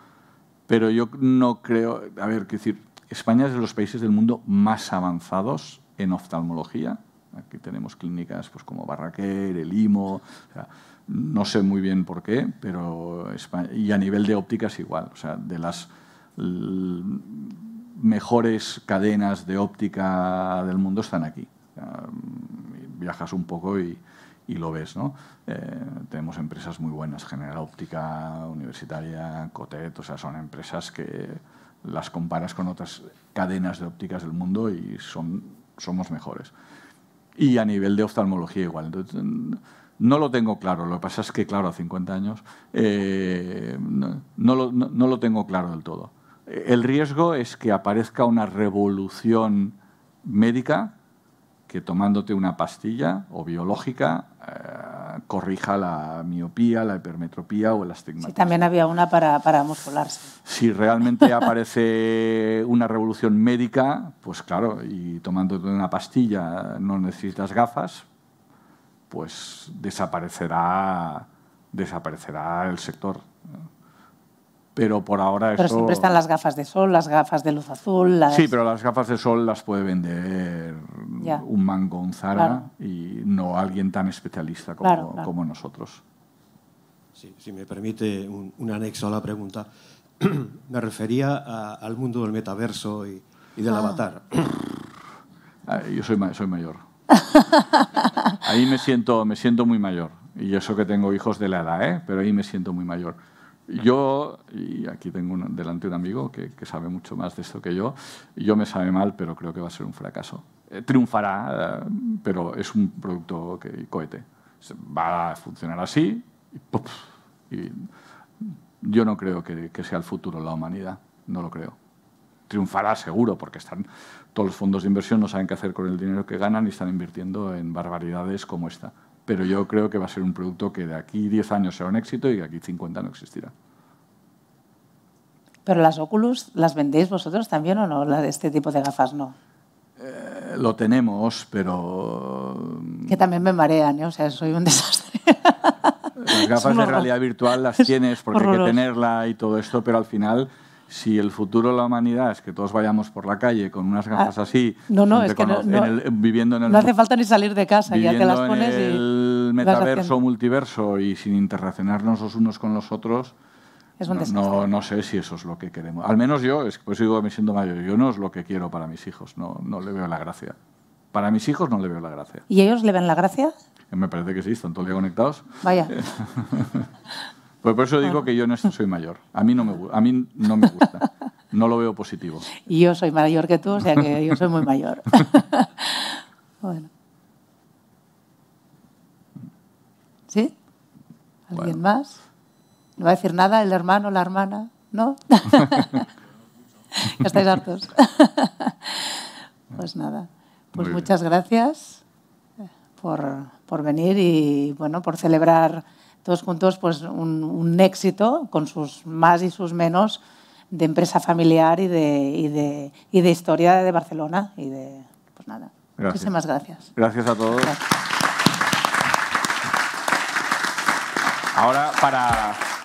pero yo no creo, a ver, quiero decir, España es de los países del mundo más avanzados en oftalmología. Aquí tenemos clínicas pues, como Barraquer, El Imo, no sé muy bien por qué, pero y a nivel de ópticas igual, o sea, de las mejores cadenas de óptica del mundo están aquí. viajas un poco y, y lo ves. ¿no? Eh, tenemos empresas muy buenas, General Óptica, Universitaria, Cotet, o sea, son empresas que las comparas con otras cadenas de ópticas del mundo y son, somos mejores. Y a nivel de oftalmología igual. Entonces, no lo tengo claro, lo que pasa es que, claro, a 50 años eh, no, lo, no lo tengo claro del todo. El riesgo es que aparezca una revolución médica que tomándote una pastilla o biológica eh, corrija la miopía, la hipermetropía o el astigmatismo. Sí, también había una para, para Si realmente aparece una revolución médica, pues claro, y tomándote una pastilla no necesitas gafas, pues desaparecerá, desaparecerá el sector pero por ahora Pero siempre están las gafas de sol, las gafas de luz azul... Sí, pero las gafas de sol las puede vender un mango, un Zara, y no alguien tan especialista como, nosotros. Sí, si me permite un, anexo a la pregunta, me refería al mundo del metaverso y, del ah. avatar. Ah, yo soy, soy mayor. ahí me siento, me siento muy mayor. Y eso que tengo hijos de la edad, ¿eh? pero ahí me siento muy mayor. Yo, y aquí tengo delante un amigo que, sabe mucho más de esto que yo, yo me sabe mal, pero creo que va a ser un fracaso. Eh, triunfará, eh, pero es un producto que, cohete. Va a funcionar así y, yo no creo que, sea el futuro de la humanidad, no lo creo. Triunfará seguro, porque están, todos los fondos de inversión no saben qué hacer con el dinero que ganan y están invirtiendo en barbaridades como esta pero yo creo que va a ser un producto que de aquí 10 años será un éxito y de aquí 50 no existirá. Pero las Oculus, ¿las vendéis vosotros también o no? La de este tipo de gafas no. Eh, lo tenemos, pero... Mm, que también me marean, ¿no? ¿eh? o sea, soy un desastre. Las gafas de realidad virtual las tienes porque hay que tenerla y todo esto, pero al final si el futuro de la humanidad es que todos vayamos por la calle con unas gafas ah, así, no, no, es que viviendo en el, no hace falta ni salir de casa, ya te las pones y metaverso, multiverso y sin interaccionarnos los unos con los otros, no, sé si eso es lo que queremos. Al menos yo, es, pues digo, me siento mayor, yo no es lo que quiero para mis hijos, no, no le veo la gracia. Para mis hijos no le veo la gracia. ¿Y ellos le ven la gracia? Me parece que sí, están todo conectados. Vaya. pues por eso digo que yo no soy mayor. A mí no me, a mí no me gusta. No lo veo positivo. Y yo soy mayor que tú, o sea que yo soy muy mayor. bueno. ¿Sí? ¿Alguien más? ¿No va a decir nada el hermano, la hermana? ¿No? estáis hartos. pues nada. Pues muchas gracias eh, por, venir y bueno, por celebrar todos juntos pues un, éxito con sus más y sus menos de empresa familiar y de, y de, y de historia de Barcelona y de pues nada. Muchísimas gracias. Gracias a todos. Ahora para